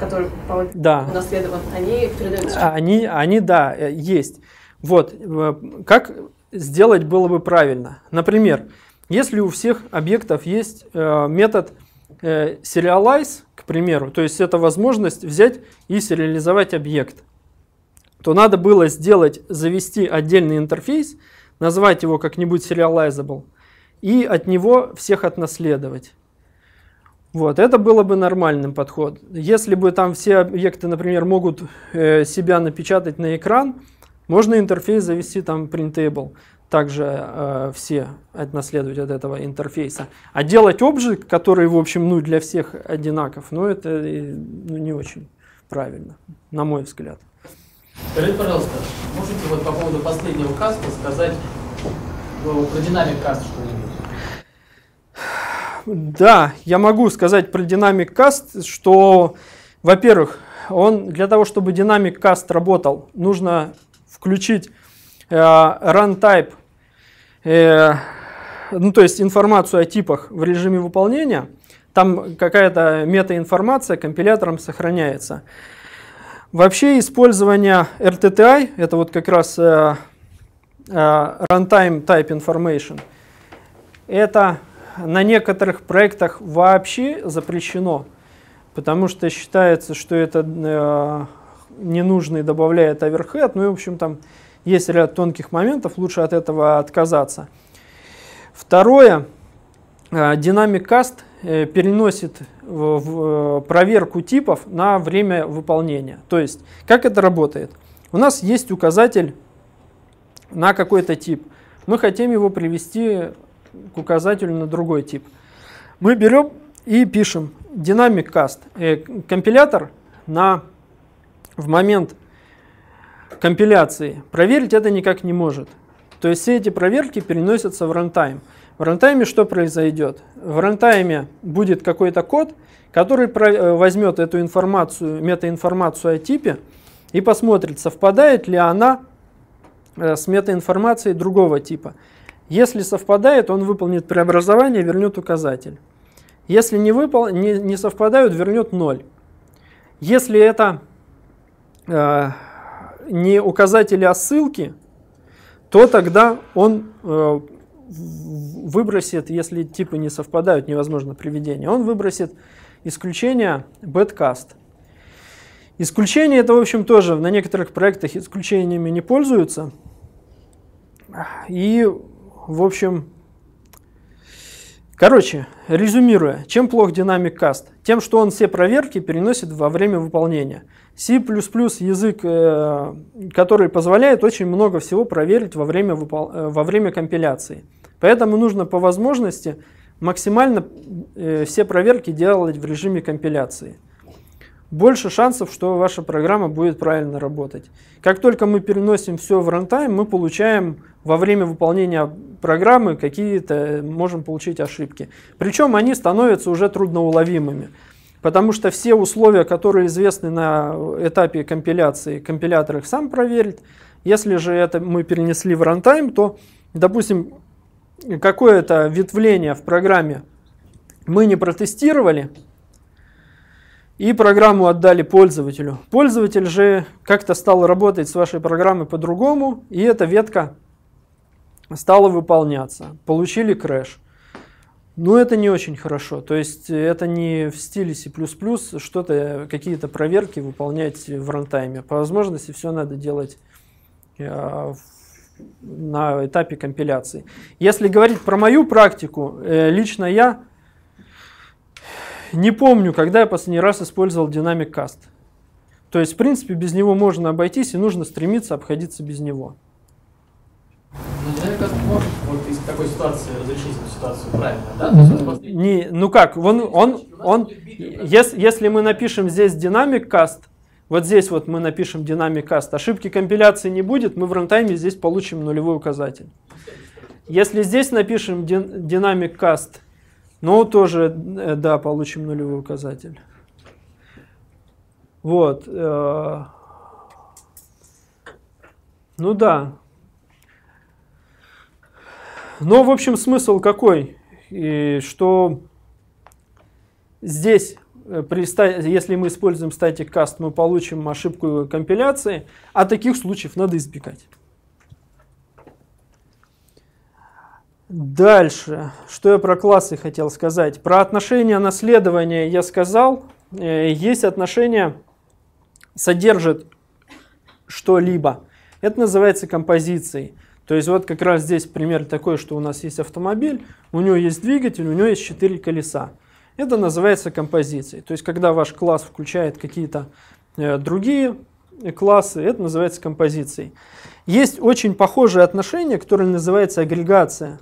S1: который да. унаследован, они передаются? А, они, они, да, э, есть. Вот, как сделать было бы правильно? Например, если у всех объектов есть э, метод э, serialize, к примеру, то есть это возможность взять и сериализовать объект, то надо было сделать, завести отдельный интерфейс, назвать его как-нибудь serializable, и от него всех отнаследовать. Вот, это было бы нормальным подход. Если бы там все объекты, например, могут э, себя напечатать на экран, можно интерфейс завести там printable. Также э, все наследовать от этого интерфейса. А делать обжиг, который, в общем, ну, для всех одинаков, ну, это э, ну, не очень правильно, на мой взгляд. Скажите, пожалуйста, можете вот по поводу последнего каста сказать ну, про динамик каста, что да, я могу сказать про динамик каст, что, во-первых, он для того, чтобы динамик каст работал, нужно включить э, run type, э, ну то есть информацию о типах в режиме выполнения. Там какая-то метаинформация компилятором сохраняется. Вообще использование RTTI, это вот как раз э, э, Runtime Type Information, это на некоторых проектах вообще запрещено, потому что считается, что это э, ненужный добавляет оверхед, ну и в общем там есть ряд тонких моментов, лучше от этого отказаться. Второе, э, Dynamic Cast э, переносит в, в, э, проверку типов на время выполнения. То есть, как это работает? У нас есть указатель на какой-то тип. Мы хотим его привести к указателю на другой тип. Мы берем и пишем динамик каст. Э, компилятор на, в момент компиляции проверить это никак не может. То есть все эти проверки переносятся в рантайм. В рантайме что произойдет? В рантайме будет какой-то код, который э, возьмет эту информацию, метаинформацию о типе и посмотрит, совпадает ли она э, с метаинформацией другого типа. Если совпадает, он выполнит преобразование, вернет указатель. Если не, выпол... не, не совпадают, вернет 0. Если это э, не указатели, а ссылки, то тогда он э, выбросит, если типы не совпадают, невозможно приведение, он выбросит исключение бэткаст. Исключение это, в общем, тоже на некоторых проектах исключениями не пользуются. И в общем, короче, резюмируя, чем плох динамик каст? Тем, что он все проверки переносит во время выполнения. C++ язык, э, который позволяет очень много всего проверить во время, выпол... Э, во время компиляции. Поэтому нужно по возможности максимально э, все проверки делать в режиме компиляции больше шансов, что ваша программа будет правильно работать. Как только мы переносим все в рантайм, мы получаем во время выполнения программы какие-то, можем получить ошибки. Причем они становятся уже трудноуловимыми. Потому что все условия, которые известны на этапе компиляции, компилятор их сам проверит. Если же это мы перенесли в рантайм, то, допустим, какое-то ветвление в программе мы не протестировали, и программу отдали пользователю. Пользователь же как-то стал работать с вашей программой по-другому, и эта ветка стала выполняться. Получили крэш. Но это не очень хорошо. То есть это не в стиле C++, что-то, какие-то проверки выполнять в рантайме. По возможности все надо делать э, на этапе компиляции. Если говорить про мою практику, э, лично я не помню, когда я последний раз использовал Dynamic Cast. То есть, в принципе, без него можно обойтись и нужно стремиться обходиться без него. Динамика ну, может вот из такой ситуации разрешить эту ситуацию правильно, да? Не, ну как, он, он, он, если, если мы напишем здесь динамик каст, вот здесь вот мы напишем динамик каст, ошибки компиляции не будет, мы в рантайме здесь получим нулевой указатель. Ну, если здесь напишем динамик каст, ну, тоже, э, да, получим нулевой указатель. Вот. Э, ну да. Но, ну, в общем, смысл какой? И что здесь, э, при, если мы используем static cast, мы получим ошибку компиляции, а таких случаев надо избегать. Дальше, что я про классы хотел сказать. Про отношения наследования я сказал. Э, есть отношения, содержит что-либо. Это называется композицией. То есть вот как раз здесь пример такой, что у нас есть автомобиль, у него есть двигатель, у него есть четыре колеса. Это называется композицией. То есть когда ваш класс включает какие-то э, другие классы, это называется композицией. Есть очень похожее отношение, которое называется агрегация.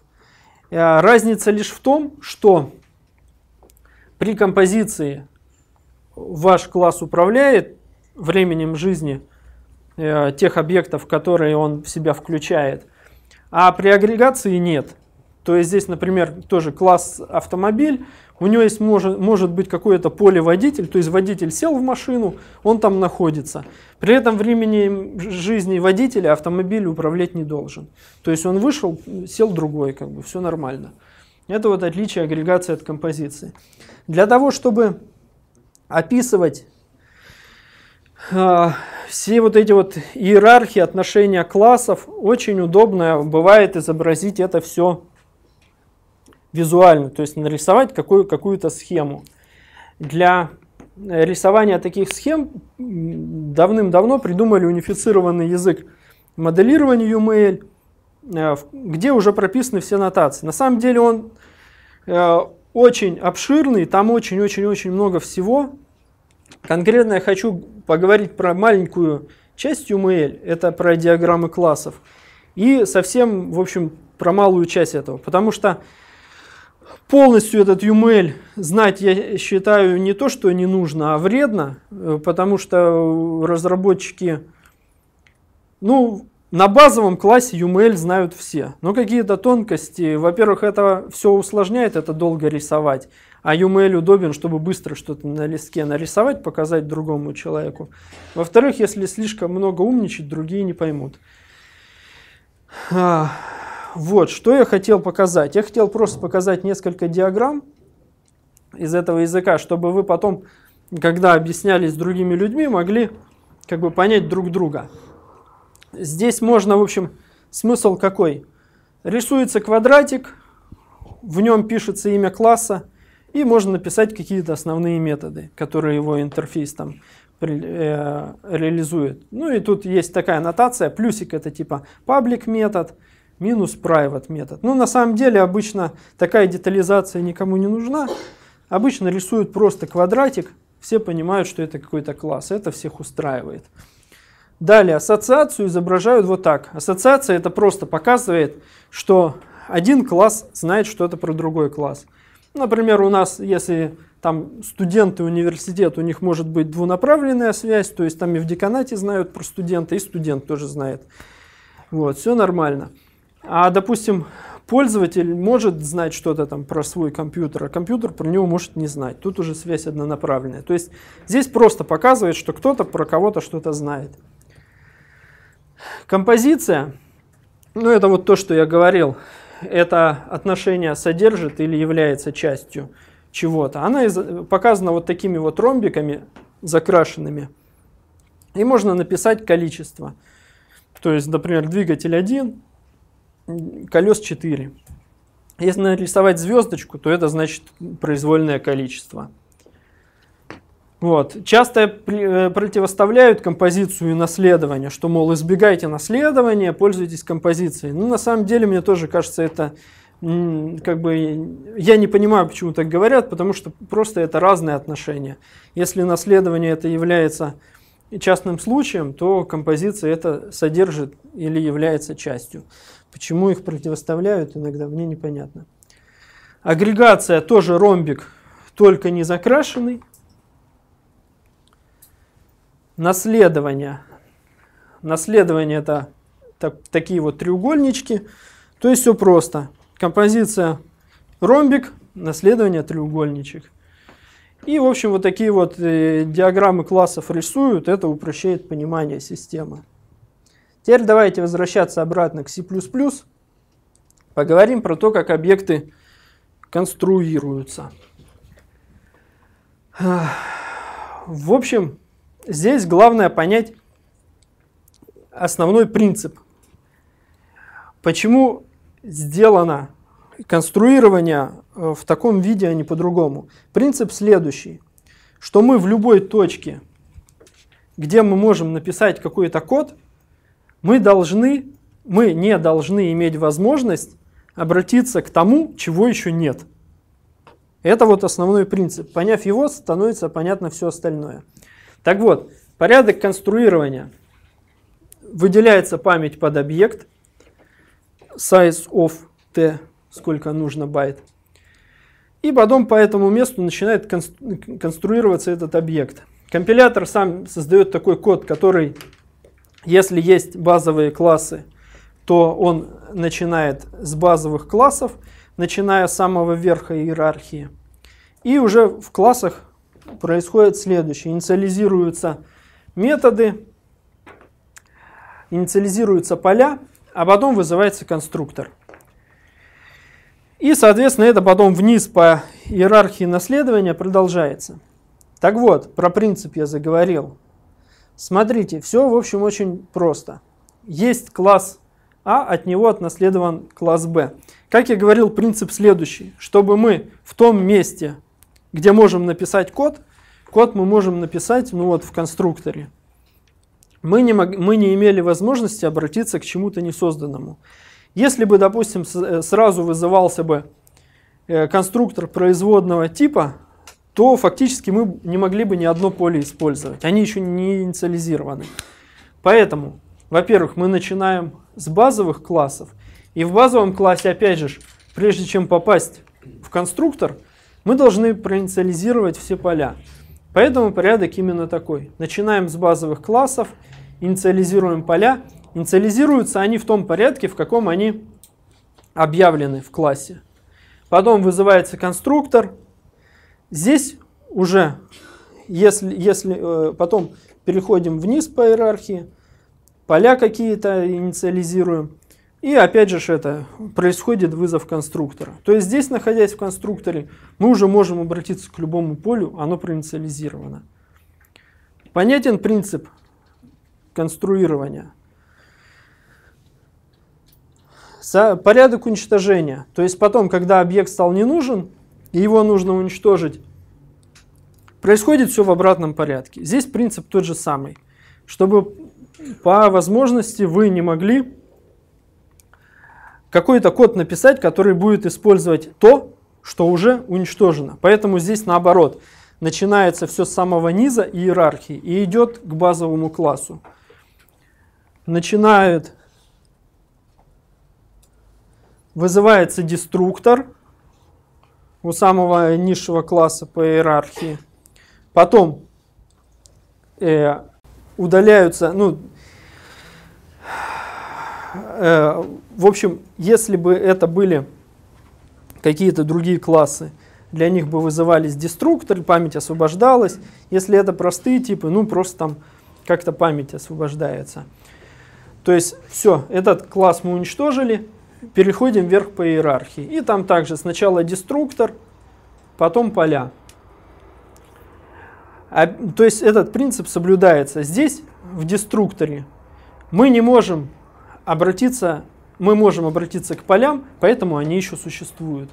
S1: Э, разница лишь в том, что при композиции ваш класс управляет временем жизни э, тех объектов, которые он в себя включает, а при агрегации нет. То есть здесь, например, тоже класс автомобиль, у него есть может, может быть какое-то поле водитель, то есть водитель сел в машину, он там находится. При этом времени жизни водителя автомобиль управлять не должен. То есть он вышел, сел другой, как бы все нормально. Это вот отличие агрегации от композиции. Для того, чтобы описывать э, все вот эти вот иерархии, отношения классов, очень удобно бывает изобразить это все визуально, то есть нарисовать какую- какую-то схему. Для э, рисования таких схем давным-давно придумали унифицированный язык моделирования UML, э, где уже прописаны все нотации. На самом деле он э, очень обширный, там очень-очень-очень много всего. Конкретно я хочу поговорить про маленькую часть UML, это про диаграммы классов, и совсем, в общем, про малую часть этого, потому что полностью этот UML знать, я считаю, не то, что не нужно, а вредно, э, потому что разработчики, ну, на базовом классе UML знают все. Но какие-то тонкости, во-первых, это все усложняет, это долго рисовать. А UML удобен, чтобы быстро что-то на листке нарисовать, показать другому человеку. Во-вторых, если слишком много умничать, другие не поймут. А, вот, что я хотел показать. Я хотел просто показать несколько диаграмм из этого языка, чтобы вы потом, когда объяснялись с другими людьми, могли как бы понять друг друга. Здесь можно, в общем, смысл какой? Рисуется квадратик, в нем пишется имя класса, и можно написать какие-то основные методы, которые его интерфейс там э, реализует. Ну и тут есть такая аннотация, плюсик это типа паблик метод, минус private метод. Ну, на самом деле, обычно такая детализация никому не нужна. Обычно рисуют просто квадратик, все понимают, что это какой-то класс, это всех устраивает. Далее, ассоциацию изображают вот так. Ассоциация это просто показывает, что один класс знает что-то про другой класс. Например, у нас, если там студенты университет, у них может быть двунаправленная связь, то есть там и в деканате знают про студента, и студент тоже знает. Вот, все нормально. А, допустим, пользователь может знать что-то там про свой компьютер, а компьютер про него может не знать. Тут уже связь однонаправленная. То есть здесь просто показывает, что кто-то про кого-то что-то знает. Композиция, ну это вот то, что я говорил, это отношение содержит или является частью чего-то. Она из, показана вот такими вот ромбиками закрашенными. И можно написать количество. То есть, например, двигатель 1, колес 4. Если нарисовать звездочку, то это значит произвольное количество. Вот. Часто э, противоставляют композицию и наследование, что, мол, избегайте наследования, пользуйтесь композицией. Ну, на самом деле, мне тоже кажется, это как бы я не понимаю, почему так говорят, потому что просто это разные отношения. Если наследование это является частным случаем, то композиция это содержит или является частью. Почему их противоставляют иногда, мне непонятно. Агрегация тоже ромбик, только не закрашенный. Наследование. Наследование это так, такие вот треугольнички. То есть все просто. Композиция ромбик, наследование треугольничек. И, в общем, вот такие вот э, диаграммы классов рисуют, это упрощает понимание системы. Теперь давайте возвращаться обратно к C++. Поговорим про то, как объекты конструируются. В общем, здесь главное понять основной принцип. Почему сделано конструирование э, в таком виде, а не по-другому? Принцип следующий, что мы в любой точке, где мы можем написать какой-то код, мы должны, мы не должны иметь возможность обратиться к тому, чего еще нет. Это вот основной принцип. Поняв его, становится понятно все остальное. Так вот, порядок конструирования. Выделяется память под объект. Size of t, сколько нужно байт. И потом по этому месту начинает конструироваться этот объект. Компилятор сам создает такой код, который если есть базовые классы, то он начинает с базовых классов, начиная с самого верха иерархии. И уже в классах происходит следующее. Инициализируются методы, инициализируются поля, а потом вызывается конструктор. И, соответственно, это потом вниз по иерархии наследования продолжается. Так вот, про принцип я заговорил. Смотрите, все в общем очень просто. Есть класс А, от него отнаследован класс Б. Как я говорил, принцип следующий. Чтобы мы в том месте, где можем написать код, код мы можем написать ну вот, в конструкторе. Мы не, мог, мы не имели возможности обратиться к чему-то несозданному. Если бы, допустим, э, сразу вызывался бы э, конструктор производного типа, то фактически мы не могли бы ни одно поле использовать. Они еще не инициализированы. Поэтому, во-первых, мы начинаем с базовых классов. И в базовом классе, опять же, прежде чем попасть в конструктор, мы должны проинициализировать все поля. Поэтому порядок именно такой. Начинаем с базовых классов, инициализируем поля. Инициализируются они в том порядке, в каком они объявлены в классе. Потом вызывается конструктор, Здесь уже, если, если э, потом переходим вниз по иерархии, поля какие-то инициализируем. И опять же это происходит вызов конструктора. То есть здесь, находясь в конструкторе, мы уже можем обратиться к любому полю, оно проинициализировано. Понятен принцип конструирования. Порядок уничтожения. То есть потом, когда объект стал не нужен, и его нужно уничтожить. Происходит все в обратном порядке. Здесь принцип тот же самый. Чтобы по возможности вы не могли какой-то код написать, который будет использовать то, что уже уничтожено. Поэтому здесь наоборот. Начинается все с самого низа иерархии и идет к базовому классу. Начинает, вызывается деструктор – у самого низшего класса по иерархии. Потом э, удаляются, ну, э, в общем, если бы это были какие-то другие классы, для них бы вызывались деструкторы, память освобождалась. Если это простые типы, ну просто там как-то память освобождается. То есть все, этот класс мы уничтожили, Переходим вверх по иерархии. И там также сначала деструктор, потом поля. А, то есть этот принцип соблюдается. Здесь, в деструкторе, мы не можем обратиться, мы можем обратиться к полям, поэтому они еще существуют.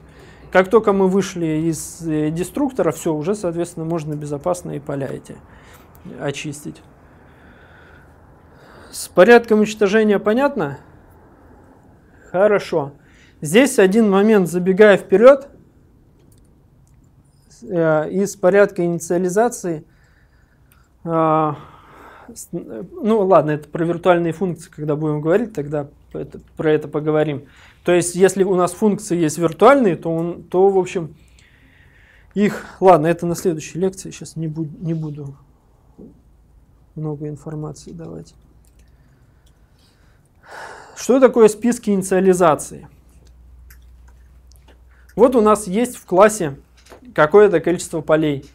S1: Как только мы вышли из э, деструктора, все, уже, соответственно, можно безопасно и поля эти очистить. С порядком уничтожения понятно? Хорошо. Здесь один момент, забегая вперед, э, из порядка инициализации. Э, ну ладно, это про виртуальные функции, когда будем говорить, тогда про это поговорим. То есть, если у нас функции есть виртуальные, то, он, то в общем, их... Ладно, это на следующей лекции, сейчас не, буду, не буду много информации давать. Что такое списки инициализации? Вот у нас есть в классе какое-то количество полей.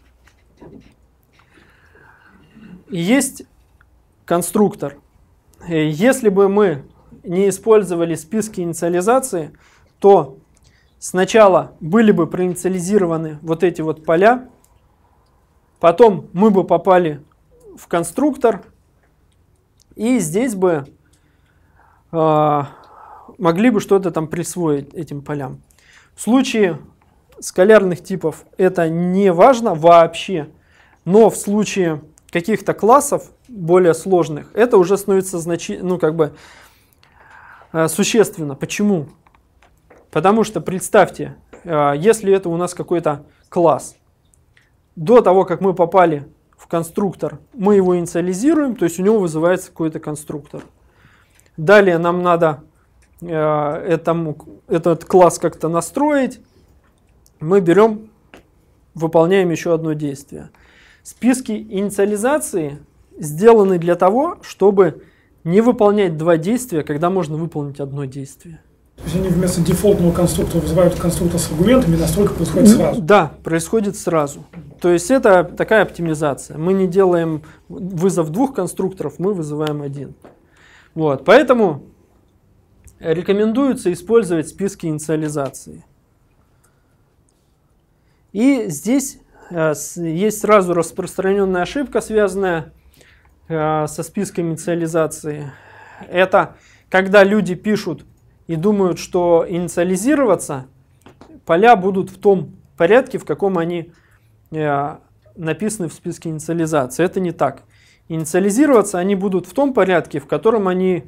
S1: Есть конструктор. Э, если бы мы не использовали списки инициализации, то сначала были бы проинициализированы вот эти вот поля, потом мы бы попали в конструктор, и здесь бы а, могли бы что-то там присвоить этим полям. В случае скалярных типов это не важно вообще, но в случае каких-то классов более сложных это уже становится значи... ну, как бы, э, существенно. Почему? Потому что представьте, э, если это у нас какой-то класс, до того, как мы попали в конструктор, мы его инициализируем, то есть у него вызывается какой-то конструктор – Далее нам надо э, этому, этот класс как-то настроить. Мы берем, выполняем еще одно действие. Списки инициализации сделаны для того, чтобы не выполнять два действия, когда можно выполнить одно действие. То есть они вместо дефолтного конструктора вызывают конструктор с аргументами, настройка происходит сразу? Да, происходит сразу. То есть это такая оптимизация. Мы не делаем вызов двух конструкторов, мы вызываем один. Вот, поэтому рекомендуется использовать списки инициализации. И здесь э, есть сразу распространенная ошибка, связанная э, со списком инициализации. Это когда люди пишут и думают, что инициализироваться поля будут в том порядке, в каком они э, написаны в списке инициализации. Это не так. Инициализироваться они будут в том порядке, в котором они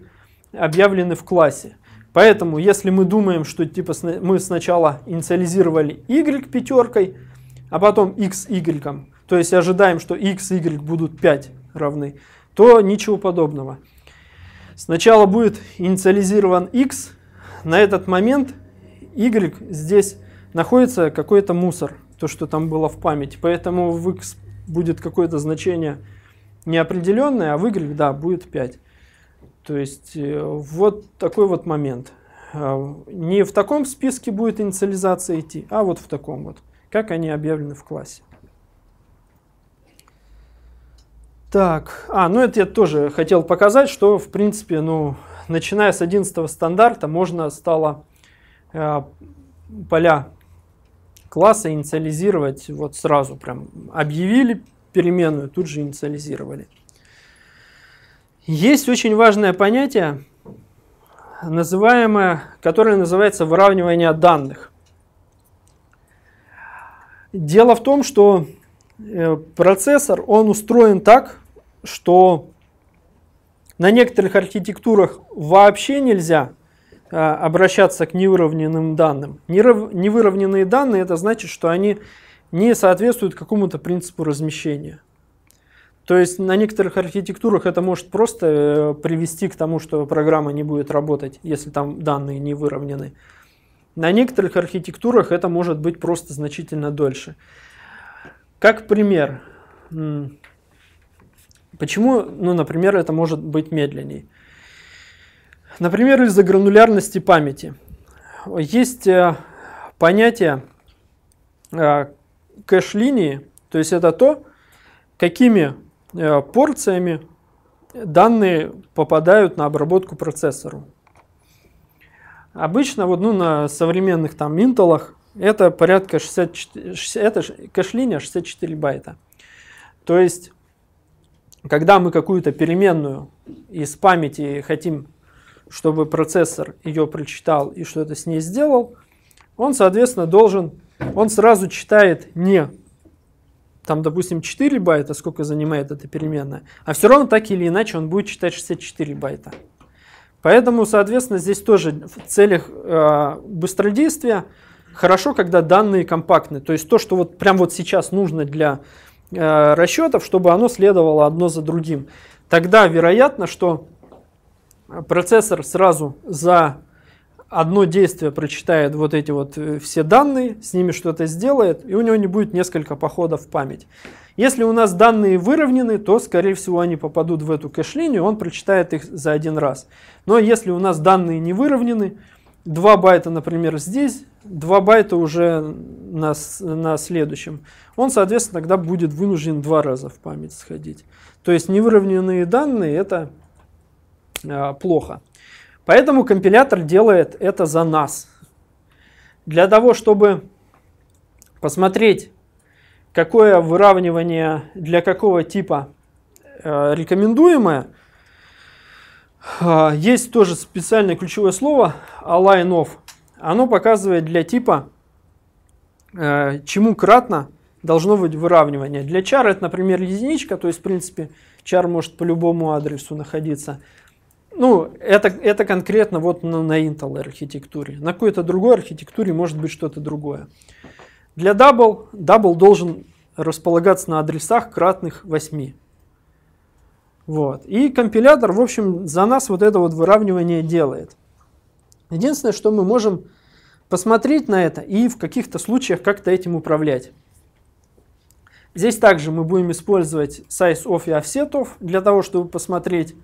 S1: объявлены в классе. Поэтому, если мы думаем, что типа мы сначала инициализировали y пятеркой, а потом x y, то есть ожидаем, что x y будут 5 равны, то ничего подобного. Сначала будет инициализирован x, на этот момент y здесь находится какой-то мусор, то, что там было в памяти, поэтому в x будет какое-то значение неопределенное, а в Y, да, будет 5. То есть э, вот такой вот момент. Э, не в таком списке будет инициализация идти, а вот в таком вот, как они объявлены в классе. Так, а, ну это я тоже хотел показать, что, в принципе, ну, начиная с 11 стандарта можно стало э, поля класса инициализировать вот сразу. Прям объявили переменную тут же инициализировали. Есть очень важное понятие, называемое, которое называется выравнивание данных. Дело в том, что э, процессор, он устроен так, что на некоторых архитектурах вообще нельзя э, обращаться к невыровненным данным. Невыровненные данные это значит, что они не соответствует какому-то принципу размещения. То есть на некоторых архитектурах это может просто э, привести к тому, что программа не будет работать, если там данные не выровнены. На некоторых архитектурах это может быть просто значительно дольше. Как пример, почему, ну, например, это может быть медленней? Например, из-за гранулярности памяти. Есть э, понятие э, кэш-линии, то есть это то, какими э, порциями данные попадают на обработку процессору. Обычно вот, ну, на современных там Intel'ах это порядка 64, это кэш-линия 64 байта. То есть, когда мы какую-то переменную из памяти хотим, чтобы процессор ее прочитал и что-то с ней сделал, он, соответственно, должен он сразу читает не там, допустим, 4 байта, сколько занимает эта переменная, а все равно так или иначе он будет читать 64 байта. Поэтому, соответственно, здесь тоже в целях э, быстродействия хорошо, когда данные компактны. То есть то, что вот прямо вот сейчас нужно для э, расчетов, чтобы оно следовало одно за другим. Тогда вероятно, что процессор сразу за одно действие прочитает вот эти вот э, все данные, с ними что-то сделает, и у него не будет несколько походов в память. Если у нас данные выровнены, то, скорее всего, они попадут в эту кэш-линию, он прочитает их за один раз. Но если у нас данные не выровнены, 2 байта, например, здесь, 2 байта уже на, на следующем, он, соответственно, тогда будет вынужден два раза в память сходить. То есть невыровненные данные – это а, плохо. Поэтому компилятор делает это за нас. Для того, чтобы посмотреть, какое выравнивание для какого типа э, рекомендуемое, э, есть тоже специальное ключевое слово align of. Оно показывает для типа, э, чему кратно должно быть выравнивание. Для char это, например, единичка, то есть, в принципе, char может по любому адресу находиться – ну, это, это конкретно вот на, на Intel архитектуре. На какой-то другой архитектуре может быть что-то другое. Для double double должен располагаться на адресах кратных 8. Вот. И компилятор, в общем, за нас вот это вот выравнивание делает. Единственное, что мы можем посмотреть на это и в каких-то случаях как-то этим управлять. Здесь также мы будем использовать size of и offset of для того, чтобы посмотреть,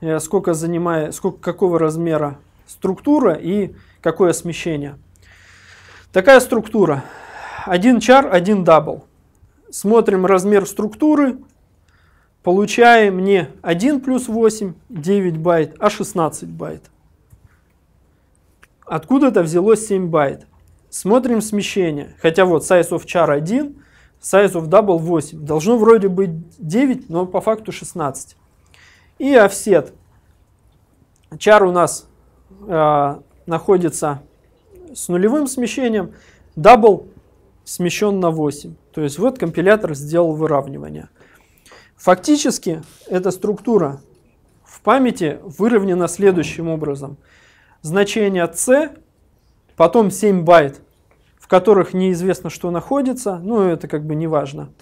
S1: Э, сколько занимает, сколько, какого размера структура и какое смещение. Такая структура. Один чар, один дабл. Смотрим размер структуры. Получаем не 1 плюс 8, 9 байт, а 16 байт. Откуда это взялось 7 байт? Смотрим смещение. Хотя вот size of char 1, size of double 8. Должно вроде быть 9, но по факту 16. И офсет. Чар у нас э, находится с нулевым смещением, дабл смещен на 8. То есть вот компилятор сделал выравнивание. Фактически эта структура в памяти выровнена следующим образом. Значение c, потом 7 байт, в которых неизвестно, что находится, ну это как бы не важно.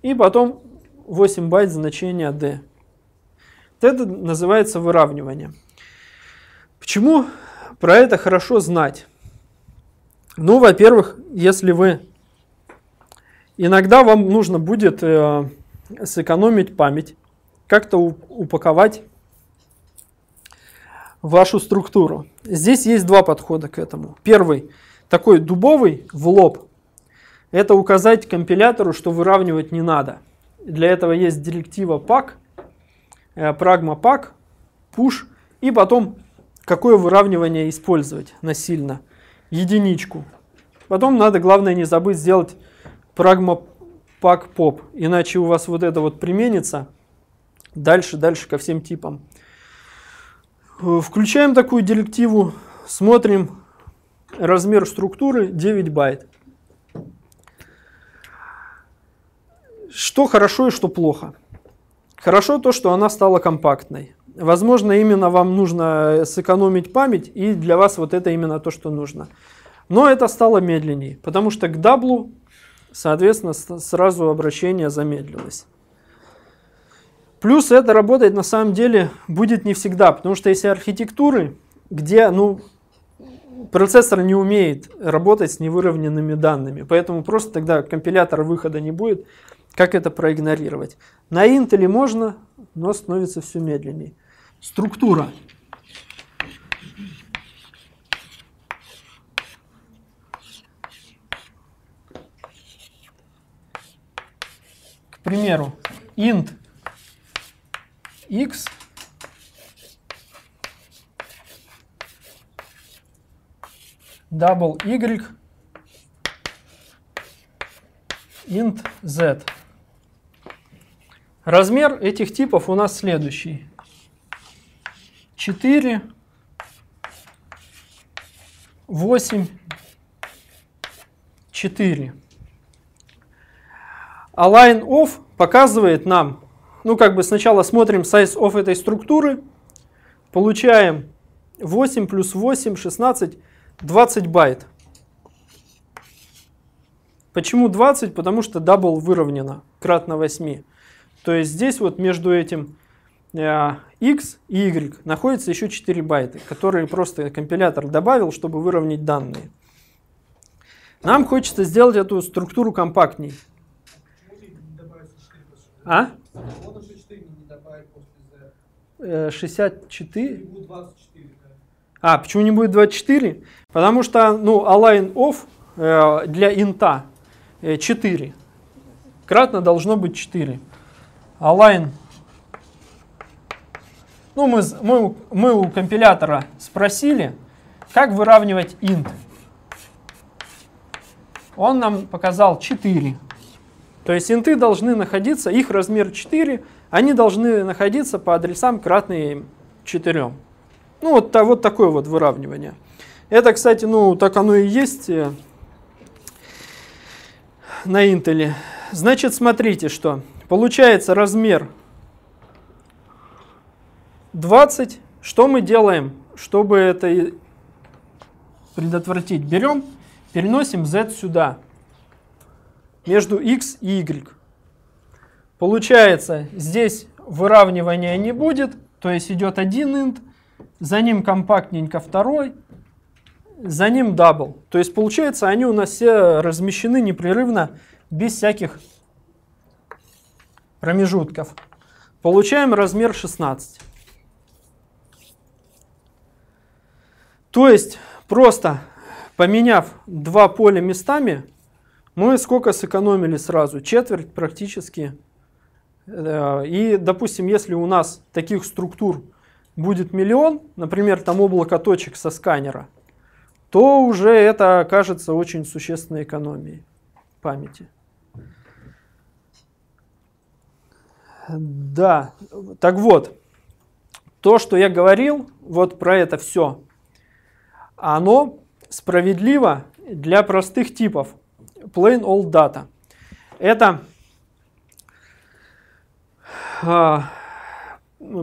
S1: И потом 8 байт значения d это называется выравнивание. Почему про это хорошо знать? Ну, во-первых, если вы... Иногда вам нужно будет э, сэкономить память, как-то упаковать вашу структуру. Здесь есть два подхода к этому. Первый, такой дубовый, в лоб. Это указать компилятору, что выравнивать не надо. Для этого есть директива pack, Э, прагма пак, push, и потом какое выравнивание использовать насильно. Единичку. Потом надо, главное, не забыть сделать прагма пак поп, иначе у вас вот это вот применится дальше, дальше ко всем типам. Э, включаем такую директиву, смотрим размер структуры 9 байт. Что хорошо и что плохо. Хорошо то, что она стала компактной. Возможно, именно вам нужно э, сэкономить память, и для вас вот это именно то, что нужно. Но это стало медленнее, потому что к W, соответственно, сразу обращение замедлилось. Плюс это работает на самом деле будет не всегда, потому что если архитектуры, где ну, процессор не умеет работать с невыровненными данными, поэтому просто тогда компилятор выхода не будет, как это проигнорировать? На Intel можно, но становится все медленнее. Структура. К примеру, int x double y int z. Размер этих типов у нас следующий. 4, 8, 4. Align off показывает нам, ну как бы сначала смотрим size of этой структуры, получаем 8 плюс 8, 16, 20 байт. Почему 20? Потому что double выровнено кратно 8. То есть здесь вот между этим x э, и y находится еще 4 байта, которые просто компилятор добавил, чтобы выровнять данные. Нам хочется сделать эту структуру компактней. А? 64? Э, а, почему не будет 24? Потому что, ну, align off э, для инта 4. Кратно должно быть 4 align. Ну, мы, мы, мы у компилятора спросили, как выравнивать int. Он нам показал 4. То есть инты должны находиться, их размер 4, они должны находиться по адресам, кратные 4. Ну, вот, вот такое вот выравнивание. Это, кстати, ну, так оно и есть э, на Intel. Значит, смотрите, что Получается размер 20. Что мы делаем, чтобы это предотвратить? Берем, переносим z сюда, между x и y. Получается, здесь выравнивания не будет, то есть идет один int за ним компактненько второй, за ним дабл. То есть получается, они у нас все размещены непрерывно, без всяких промежутков. Получаем размер 16. То есть просто поменяв два поля местами, мы сколько сэкономили сразу? Четверть практически. Э, и, допустим, если у нас таких структур будет миллион, например, там облако точек со сканера, то уже это окажется очень существенной экономией памяти. Да, так вот, то, что я говорил, вот про это все, оно справедливо для простых типов. Plain old data. Это а,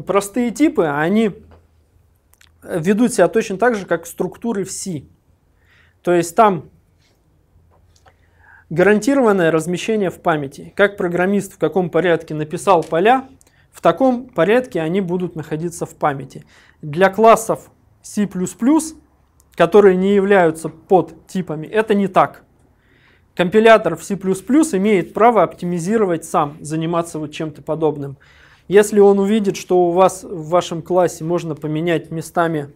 S1: простые типы, они ведут себя точно так же, как структуры в C. То есть там Гарантированное размещение в памяти. Как программист в каком порядке написал поля, в таком порядке они будут находиться в памяти. Для классов C++, которые не являются подтипами, это не так. Компилятор в C++ имеет право оптимизировать сам, заниматься вот чем-то подобным. Если он увидит, что у вас в вашем классе можно поменять местами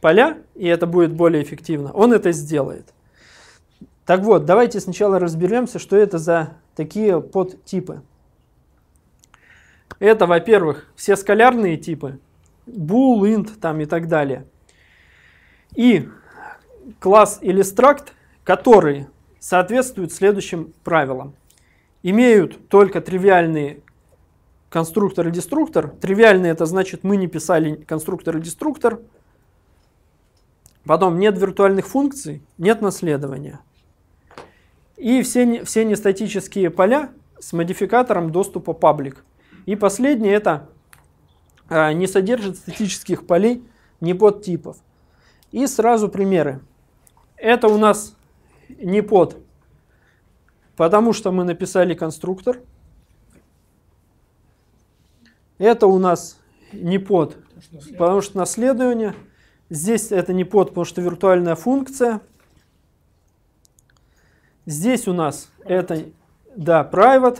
S1: поля, и это будет более эффективно, он это сделает. Так вот, давайте сначала разберемся, что это за такие подтипы. Это, во-первых, все скалярные типы, bool, int там и так далее. И класс или struct, который соответствует следующим правилам. Имеют только тривиальные конструктор и деструктор. Тривиальный это значит мы не писали конструктор и деструктор. Потом нет виртуальных функций, нет наследования. И все, все нестатические поля с модификатором доступа public. И последнее это э, не содержит статических полей, не типов. И сразу примеры. Это у нас не под, потому что мы написали конструктор. Это у нас не под, потому что наследование. Здесь это не под, потому что виртуальная функция. Здесь у нас private. это, да, private.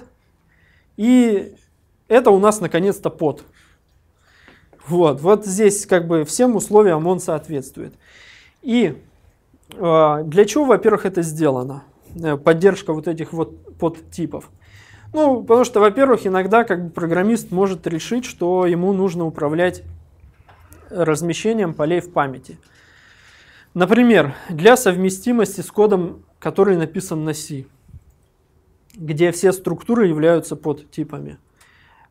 S1: И это у нас наконец-то под. Вот, вот здесь как бы всем условиям он соответствует. И э, для чего, во-первых, это сделано? Э, поддержка вот этих вот подтипов. Ну, потому что, во-первых, иногда как бы программист может решить, что ему нужно управлять размещением полей в памяти. Например, для совместимости с кодом который написан на C, где все структуры являются подтипами.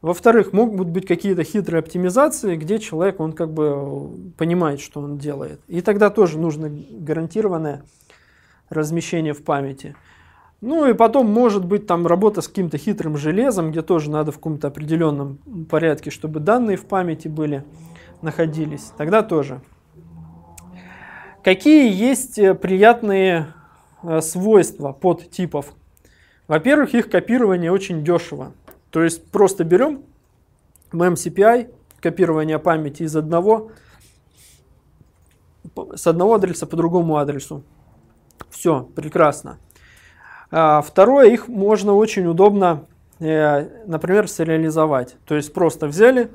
S1: Во-вторых, могут быть какие-то хитрые оптимизации, где человек, он как бы э, понимает, что он делает. И тогда тоже нужно гарантированное размещение в памяти. Ну и потом может быть там работа с каким-то хитрым железом, где тоже надо в каком-то определенном порядке, чтобы данные в памяти были, находились. Тогда тоже. Какие есть э, приятные Э, свойства подтипов. Во-первых, их копирование очень дешево. То есть просто берем memcpy, копирование памяти из одного, с одного адреса по другому адресу. Все, прекрасно. А, второе, их можно очень удобно, э, например, сериализовать. То есть просто взяли,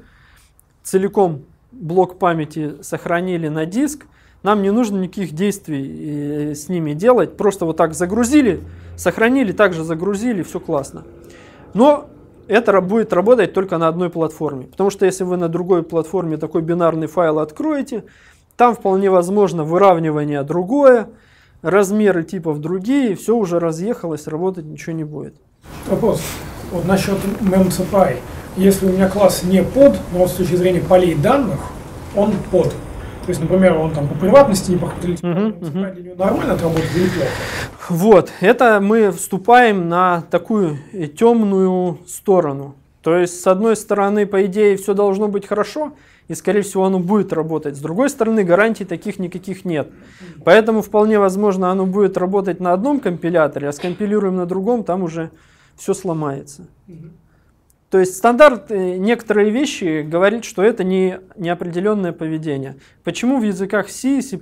S1: целиком блок памяти сохранили на диск, нам не нужно никаких действий э, с ними делать. Просто вот так загрузили, сохранили, также загрузили, все классно. Но это будет работать только на одной платформе. Потому что если вы на другой платформе такой бинарный файл откроете, там вполне возможно выравнивание другое, размеры типов другие, все уже разъехалось, работать ничего не будет. Вопрос. Вот насчет memcpy. Если у меня класс не под, но с точки зрения полей данных, он под. То есть, например, он там по приватности не похвалил, угу, угу. для него нормально отработать или плохо. Вот, это мы вступаем на такую э, темную сторону. То есть, с одной стороны, по идее, все должно быть хорошо, и, скорее всего, оно будет работать. С другой стороны, гарантий таких никаких нет. Поэтому, вполне возможно, оно будет работать на одном компиляторе, а скомпилируем на другом, там уже все сломается. Угу. То есть стандарт э, некоторые вещи говорит, что это не неопределенное поведение. Почему в языках C и C++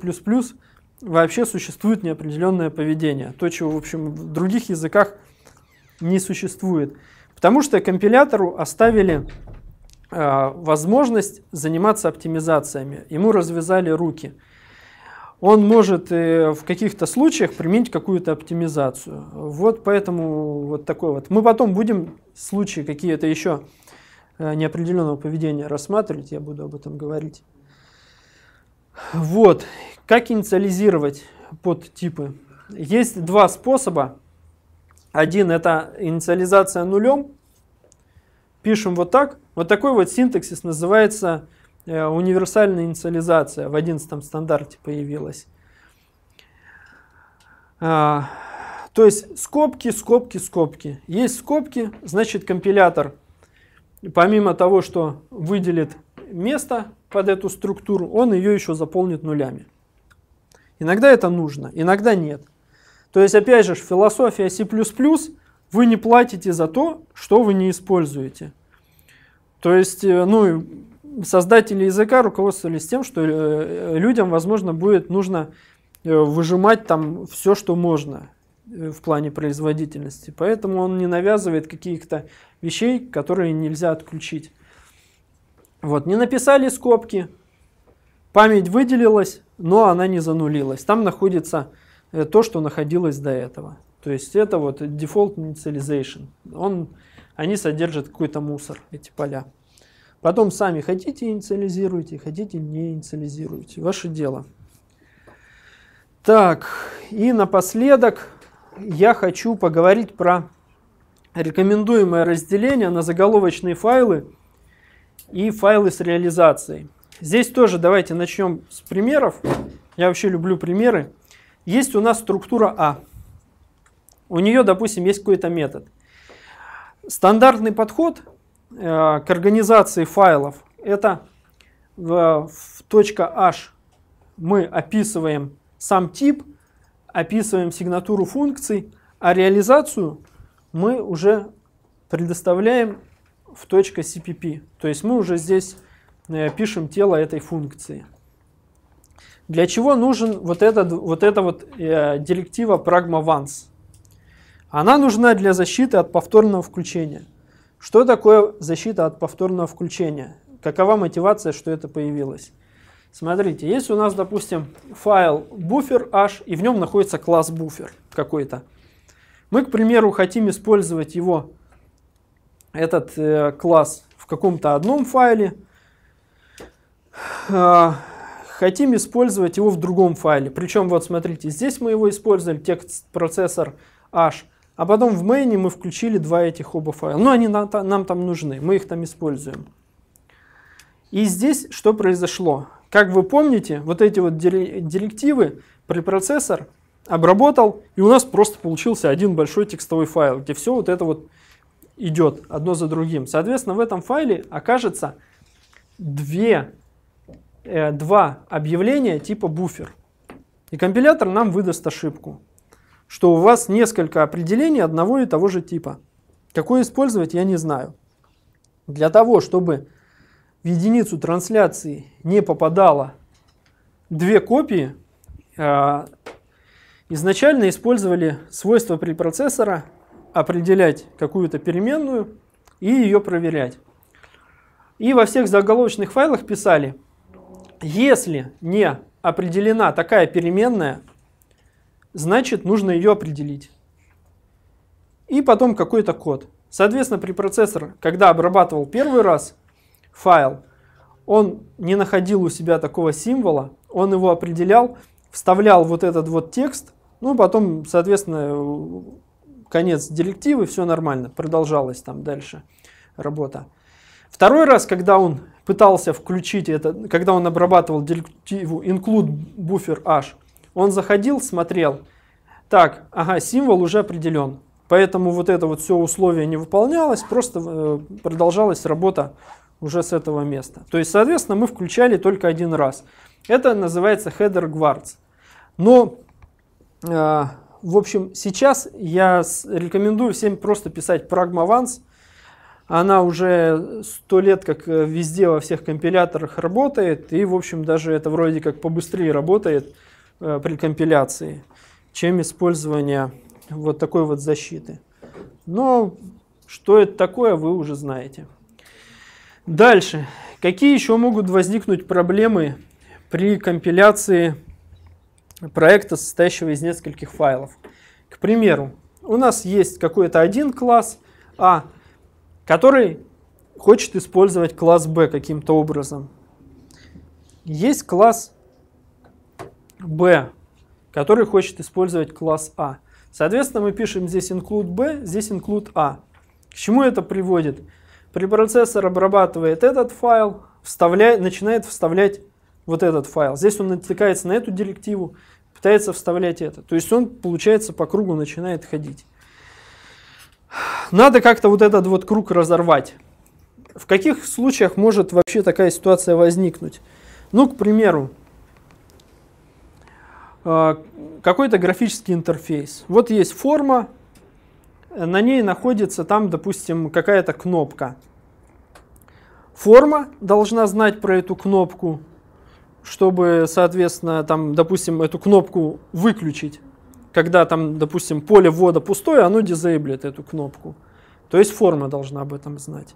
S1: вообще существует неопределенное поведение? То, чего, в общем, в других языках не существует. Потому что компилятору оставили э, возможность заниматься оптимизациями. Ему развязали руки он может э, в каких-то случаях применить какую-то оптимизацию. Вот поэтому вот такой вот. Мы потом будем случаи какие-то еще э, неопределенного поведения рассматривать, я буду об этом говорить. Вот, как инициализировать подтипы? Есть два способа. Один это инициализация нулем. Пишем вот так. Вот такой вот синтаксис называется Э, универсальная инициализация в 11 стандарте появилась. А, то есть скобки, скобки, скобки. Есть скобки, значит компилятор, помимо того, что выделит место под эту структуру, он ее еще заполнит нулями. Иногда это нужно, иногда нет. То есть, опять же, философия C++, вы не платите за то, что вы не используете. То есть, э, ну, создатели языка руководствовались тем, что э, людям, возможно, будет нужно э, выжимать там все, что можно э, в плане производительности. Поэтому он не навязывает каких-то вещей, которые нельзя отключить. Вот, не написали скобки, память выделилась, но она не занулилась. Там находится то, что находилось до этого. То есть это вот default initialization. Он, они содержат какой-то мусор, эти поля. Потом сами хотите инициализируйте, хотите не инициализируйте. Ваше дело. Так, и напоследок я хочу поговорить про рекомендуемое разделение на заголовочные файлы и файлы с реализацией. Здесь тоже давайте начнем с примеров. Я вообще люблю примеры. Есть у нас структура А. У нее, допустим, есть какой-то метод. Стандартный подход Э, к организации файлов. Это в, в h мы описываем сам тип, описываем сигнатуру функций, а реализацию мы уже предоставляем в .cpp. То есть мы уже здесь э, пишем тело этой функции. Для чего нужен вот, этот, вот эта вот э, директива pragma once? Она нужна для защиты от повторного включения. Что такое защита от повторного включения? Какова мотивация, что это появилось? Смотрите, есть у нас, допустим, файл буфер h, и в нем находится класс буфер какой-то. Мы, к примеру, хотим использовать его, этот э, класс, в каком-то одном файле. Э, хотим использовать его в другом файле. Причем, вот смотрите, здесь мы его используем, текст процессор h – а потом в мейне мы включили два этих оба файла. Ну, они нам, нам там нужны, мы их там используем. И здесь что произошло? Как вы помните, вот эти вот директивы препроцессор обработал, и у нас просто получился один большой текстовый файл, где все вот это вот идет одно за другим. Соответственно, в этом файле окажется две, э, два объявления типа буфер. И компилятор нам выдаст ошибку что у вас несколько определений одного и того же типа. Какое использовать, я не знаю. Для того, чтобы в единицу трансляции не попадало две копии, а, изначально использовали свойство препроцессора определять какую-то переменную и ее проверять. И во всех заголовочных файлах писали, если не определена такая переменная, значит нужно ее определить. И потом какой-то код. Соответственно, препроцессор, когда обрабатывал первый раз файл, он не находил у себя такого символа, он его определял, вставлял вот этот вот текст, ну, потом, соответственно, конец директивы, все нормально, продолжалась там дальше работа. Второй раз, когда он пытался включить это, когда он обрабатывал директиву include buffer h, он заходил, смотрел, так, ага, символ уже определен. Поэтому вот это вот все условие не выполнялось, просто э, продолжалась работа уже с этого места. То есть, соответственно, мы включали только один раз. Это называется header guards. Но, э, в общем, сейчас я рекомендую всем просто писать Pragma Once. Она уже сто лет как э, везде во всех компиляторах работает. И, в общем, даже это вроде как побыстрее работает, Э, при компиляции, чем использование вот такой вот защиты. Но что это такое, вы уже знаете. Дальше. Какие еще могут возникнуть проблемы при компиляции проекта, состоящего из нескольких файлов? К примеру, у нас есть какой-то один класс А, который хочет использовать класс Б каким-то образом. Есть класс B, который хочет использовать класс А. Соответственно, мы пишем здесь include B, здесь include A. К чему это приводит? Препроцессор обрабатывает этот файл, вставляет, начинает вставлять вот этот файл. Здесь он натыкается на эту директиву, пытается вставлять это. То есть он, получается, по кругу начинает ходить. Надо как-то вот этот вот круг разорвать. В каких случаях может вообще такая ситуация возникнуть? Ну, к примеру, а, какой-то графический интерфейс. Вот есть форма, на ней находится там, допустим, какая-то кнопка. Форма должна знать про эту кнопку, чтобы, соответственно, там, допустим, эту кнопку выключить. Когда там, допустим, поле ввода пустое, оно дизейблит эту кнопку. То есть форма должна об этом знать.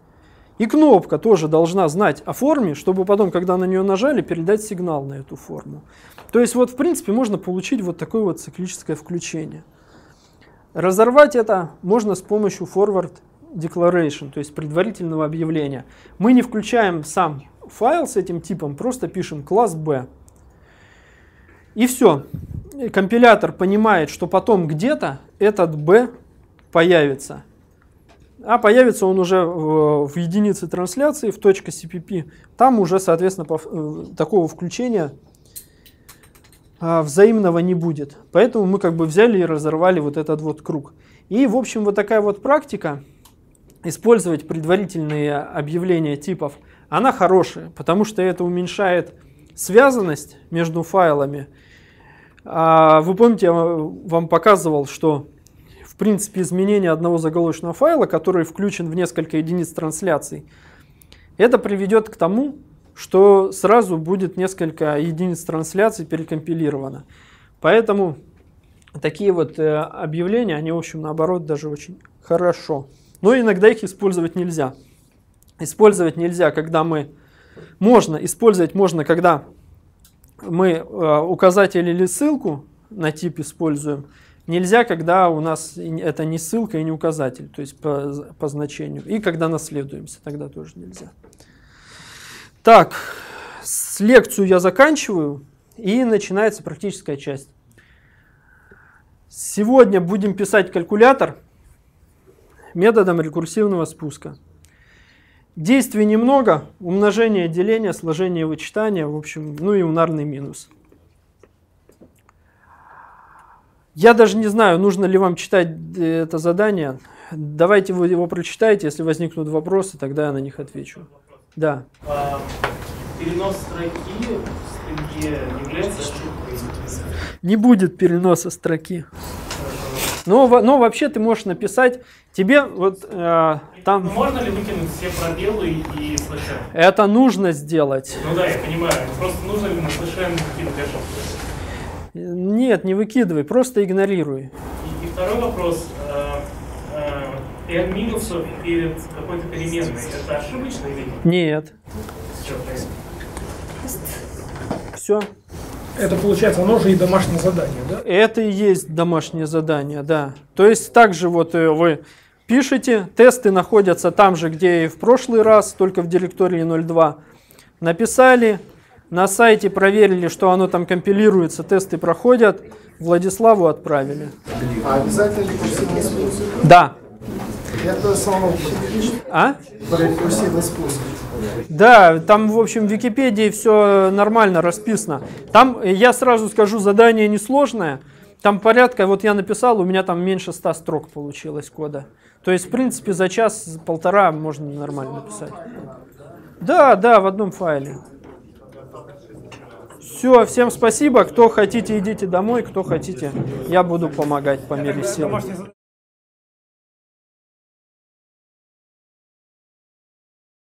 S1: И кнопка тоже должна знать о форме, чтобы потом, когда на нее нажали, передать сигнал на эту форму. То есть вот в принципе можно получить вот такое вот циклическое включение. Разорвать это можно с помощью forward declaration, то есть предварительного объявления. Мы не включаем сам файл с этим типом, просто пишем класс B. И все. Компилятор понимает, что потом где-то этот B появится а появится он уже в, в единице трансляции, в .cpp. Там уже, соответственно, по, э, такого включения а, взаимного не будет. Поэтому мы как бы взяли и разорвали вот этот вот круг. И, в общем, вот такая вот практика, использовать предварительные объявления типов, она хорошая, потому что это уменьшает связанность между файлами. А, вы помните, я вам показывал, что принципе изменения одного заголовочного файла, который включен в несколько единиц трансляций, это приведет к тому, что сразу будет несколько единиц трансляций перекомпилировано. Поэтому такие вот э, объявления, они, в общем, наоборот, даже очень хорошо. Но иногда их использовать нельзя. Использовать нельзя, когда мы... Можно, использовать можно, когда мы э, указатель или ссылку на тип используем, Нельзя, когда у нас это не ссылка и не указатель, то есть по, по значению. И когда наследуемся, тогда тоже нельзя. Так, с лекцию я заканчиваю, и начинается практическая часть. Сегодня будем писать калькулятор методом рекурсивного спуска. Действий немного, умножение, деление, сложение, вычитание, в общем, ну и унарный минус. Я даже не знаю, нужно ли вам читать э, это задание. Давайте вы его прочитаете, если возникнут вопросы, тогда я на них отвечу. Да. Э, перенос строки не является Не будет переноса строки. Но, ну, но ну, вообще ты можешь написать тебе вот э, там. Но можно ли выкинуть все пробелы и слэшен? Это нужно сделать. Ну да, я понимаю. Просто нужно ли на слэшен нет, не выкидывай, просто игнорируй. И, и второй вопрос. n э, э, минусов перед какой-то переменной, это ошибочно или нет? Нет. Все. Это получается, оно же и домашнее задание, да? Это и есть домашнее задание, да. То есть также вот э, вы пишете, тесты находятся там же, где и в прошлый раз, только в директории 02. Написали, на сайте проверили, что оно там компилируется, тесты проходят. Владиславу отправили. А обязательно рекурсивный способ? Да. Я то А? рекурсивный способ. Да, там, в общем, в Википедии все нормально расписано. Там, я сразу скажу, задание несложное. Там порядка, вот я написал, у меня там меньше 100 строк получилось кода. То есть, в принципе, за час-полтора можно нормально написать. Да, да, в одном файле. Все, всем спасибо. Кто хотите, идите домой. Кто хотите, я буду помогать по мере сил.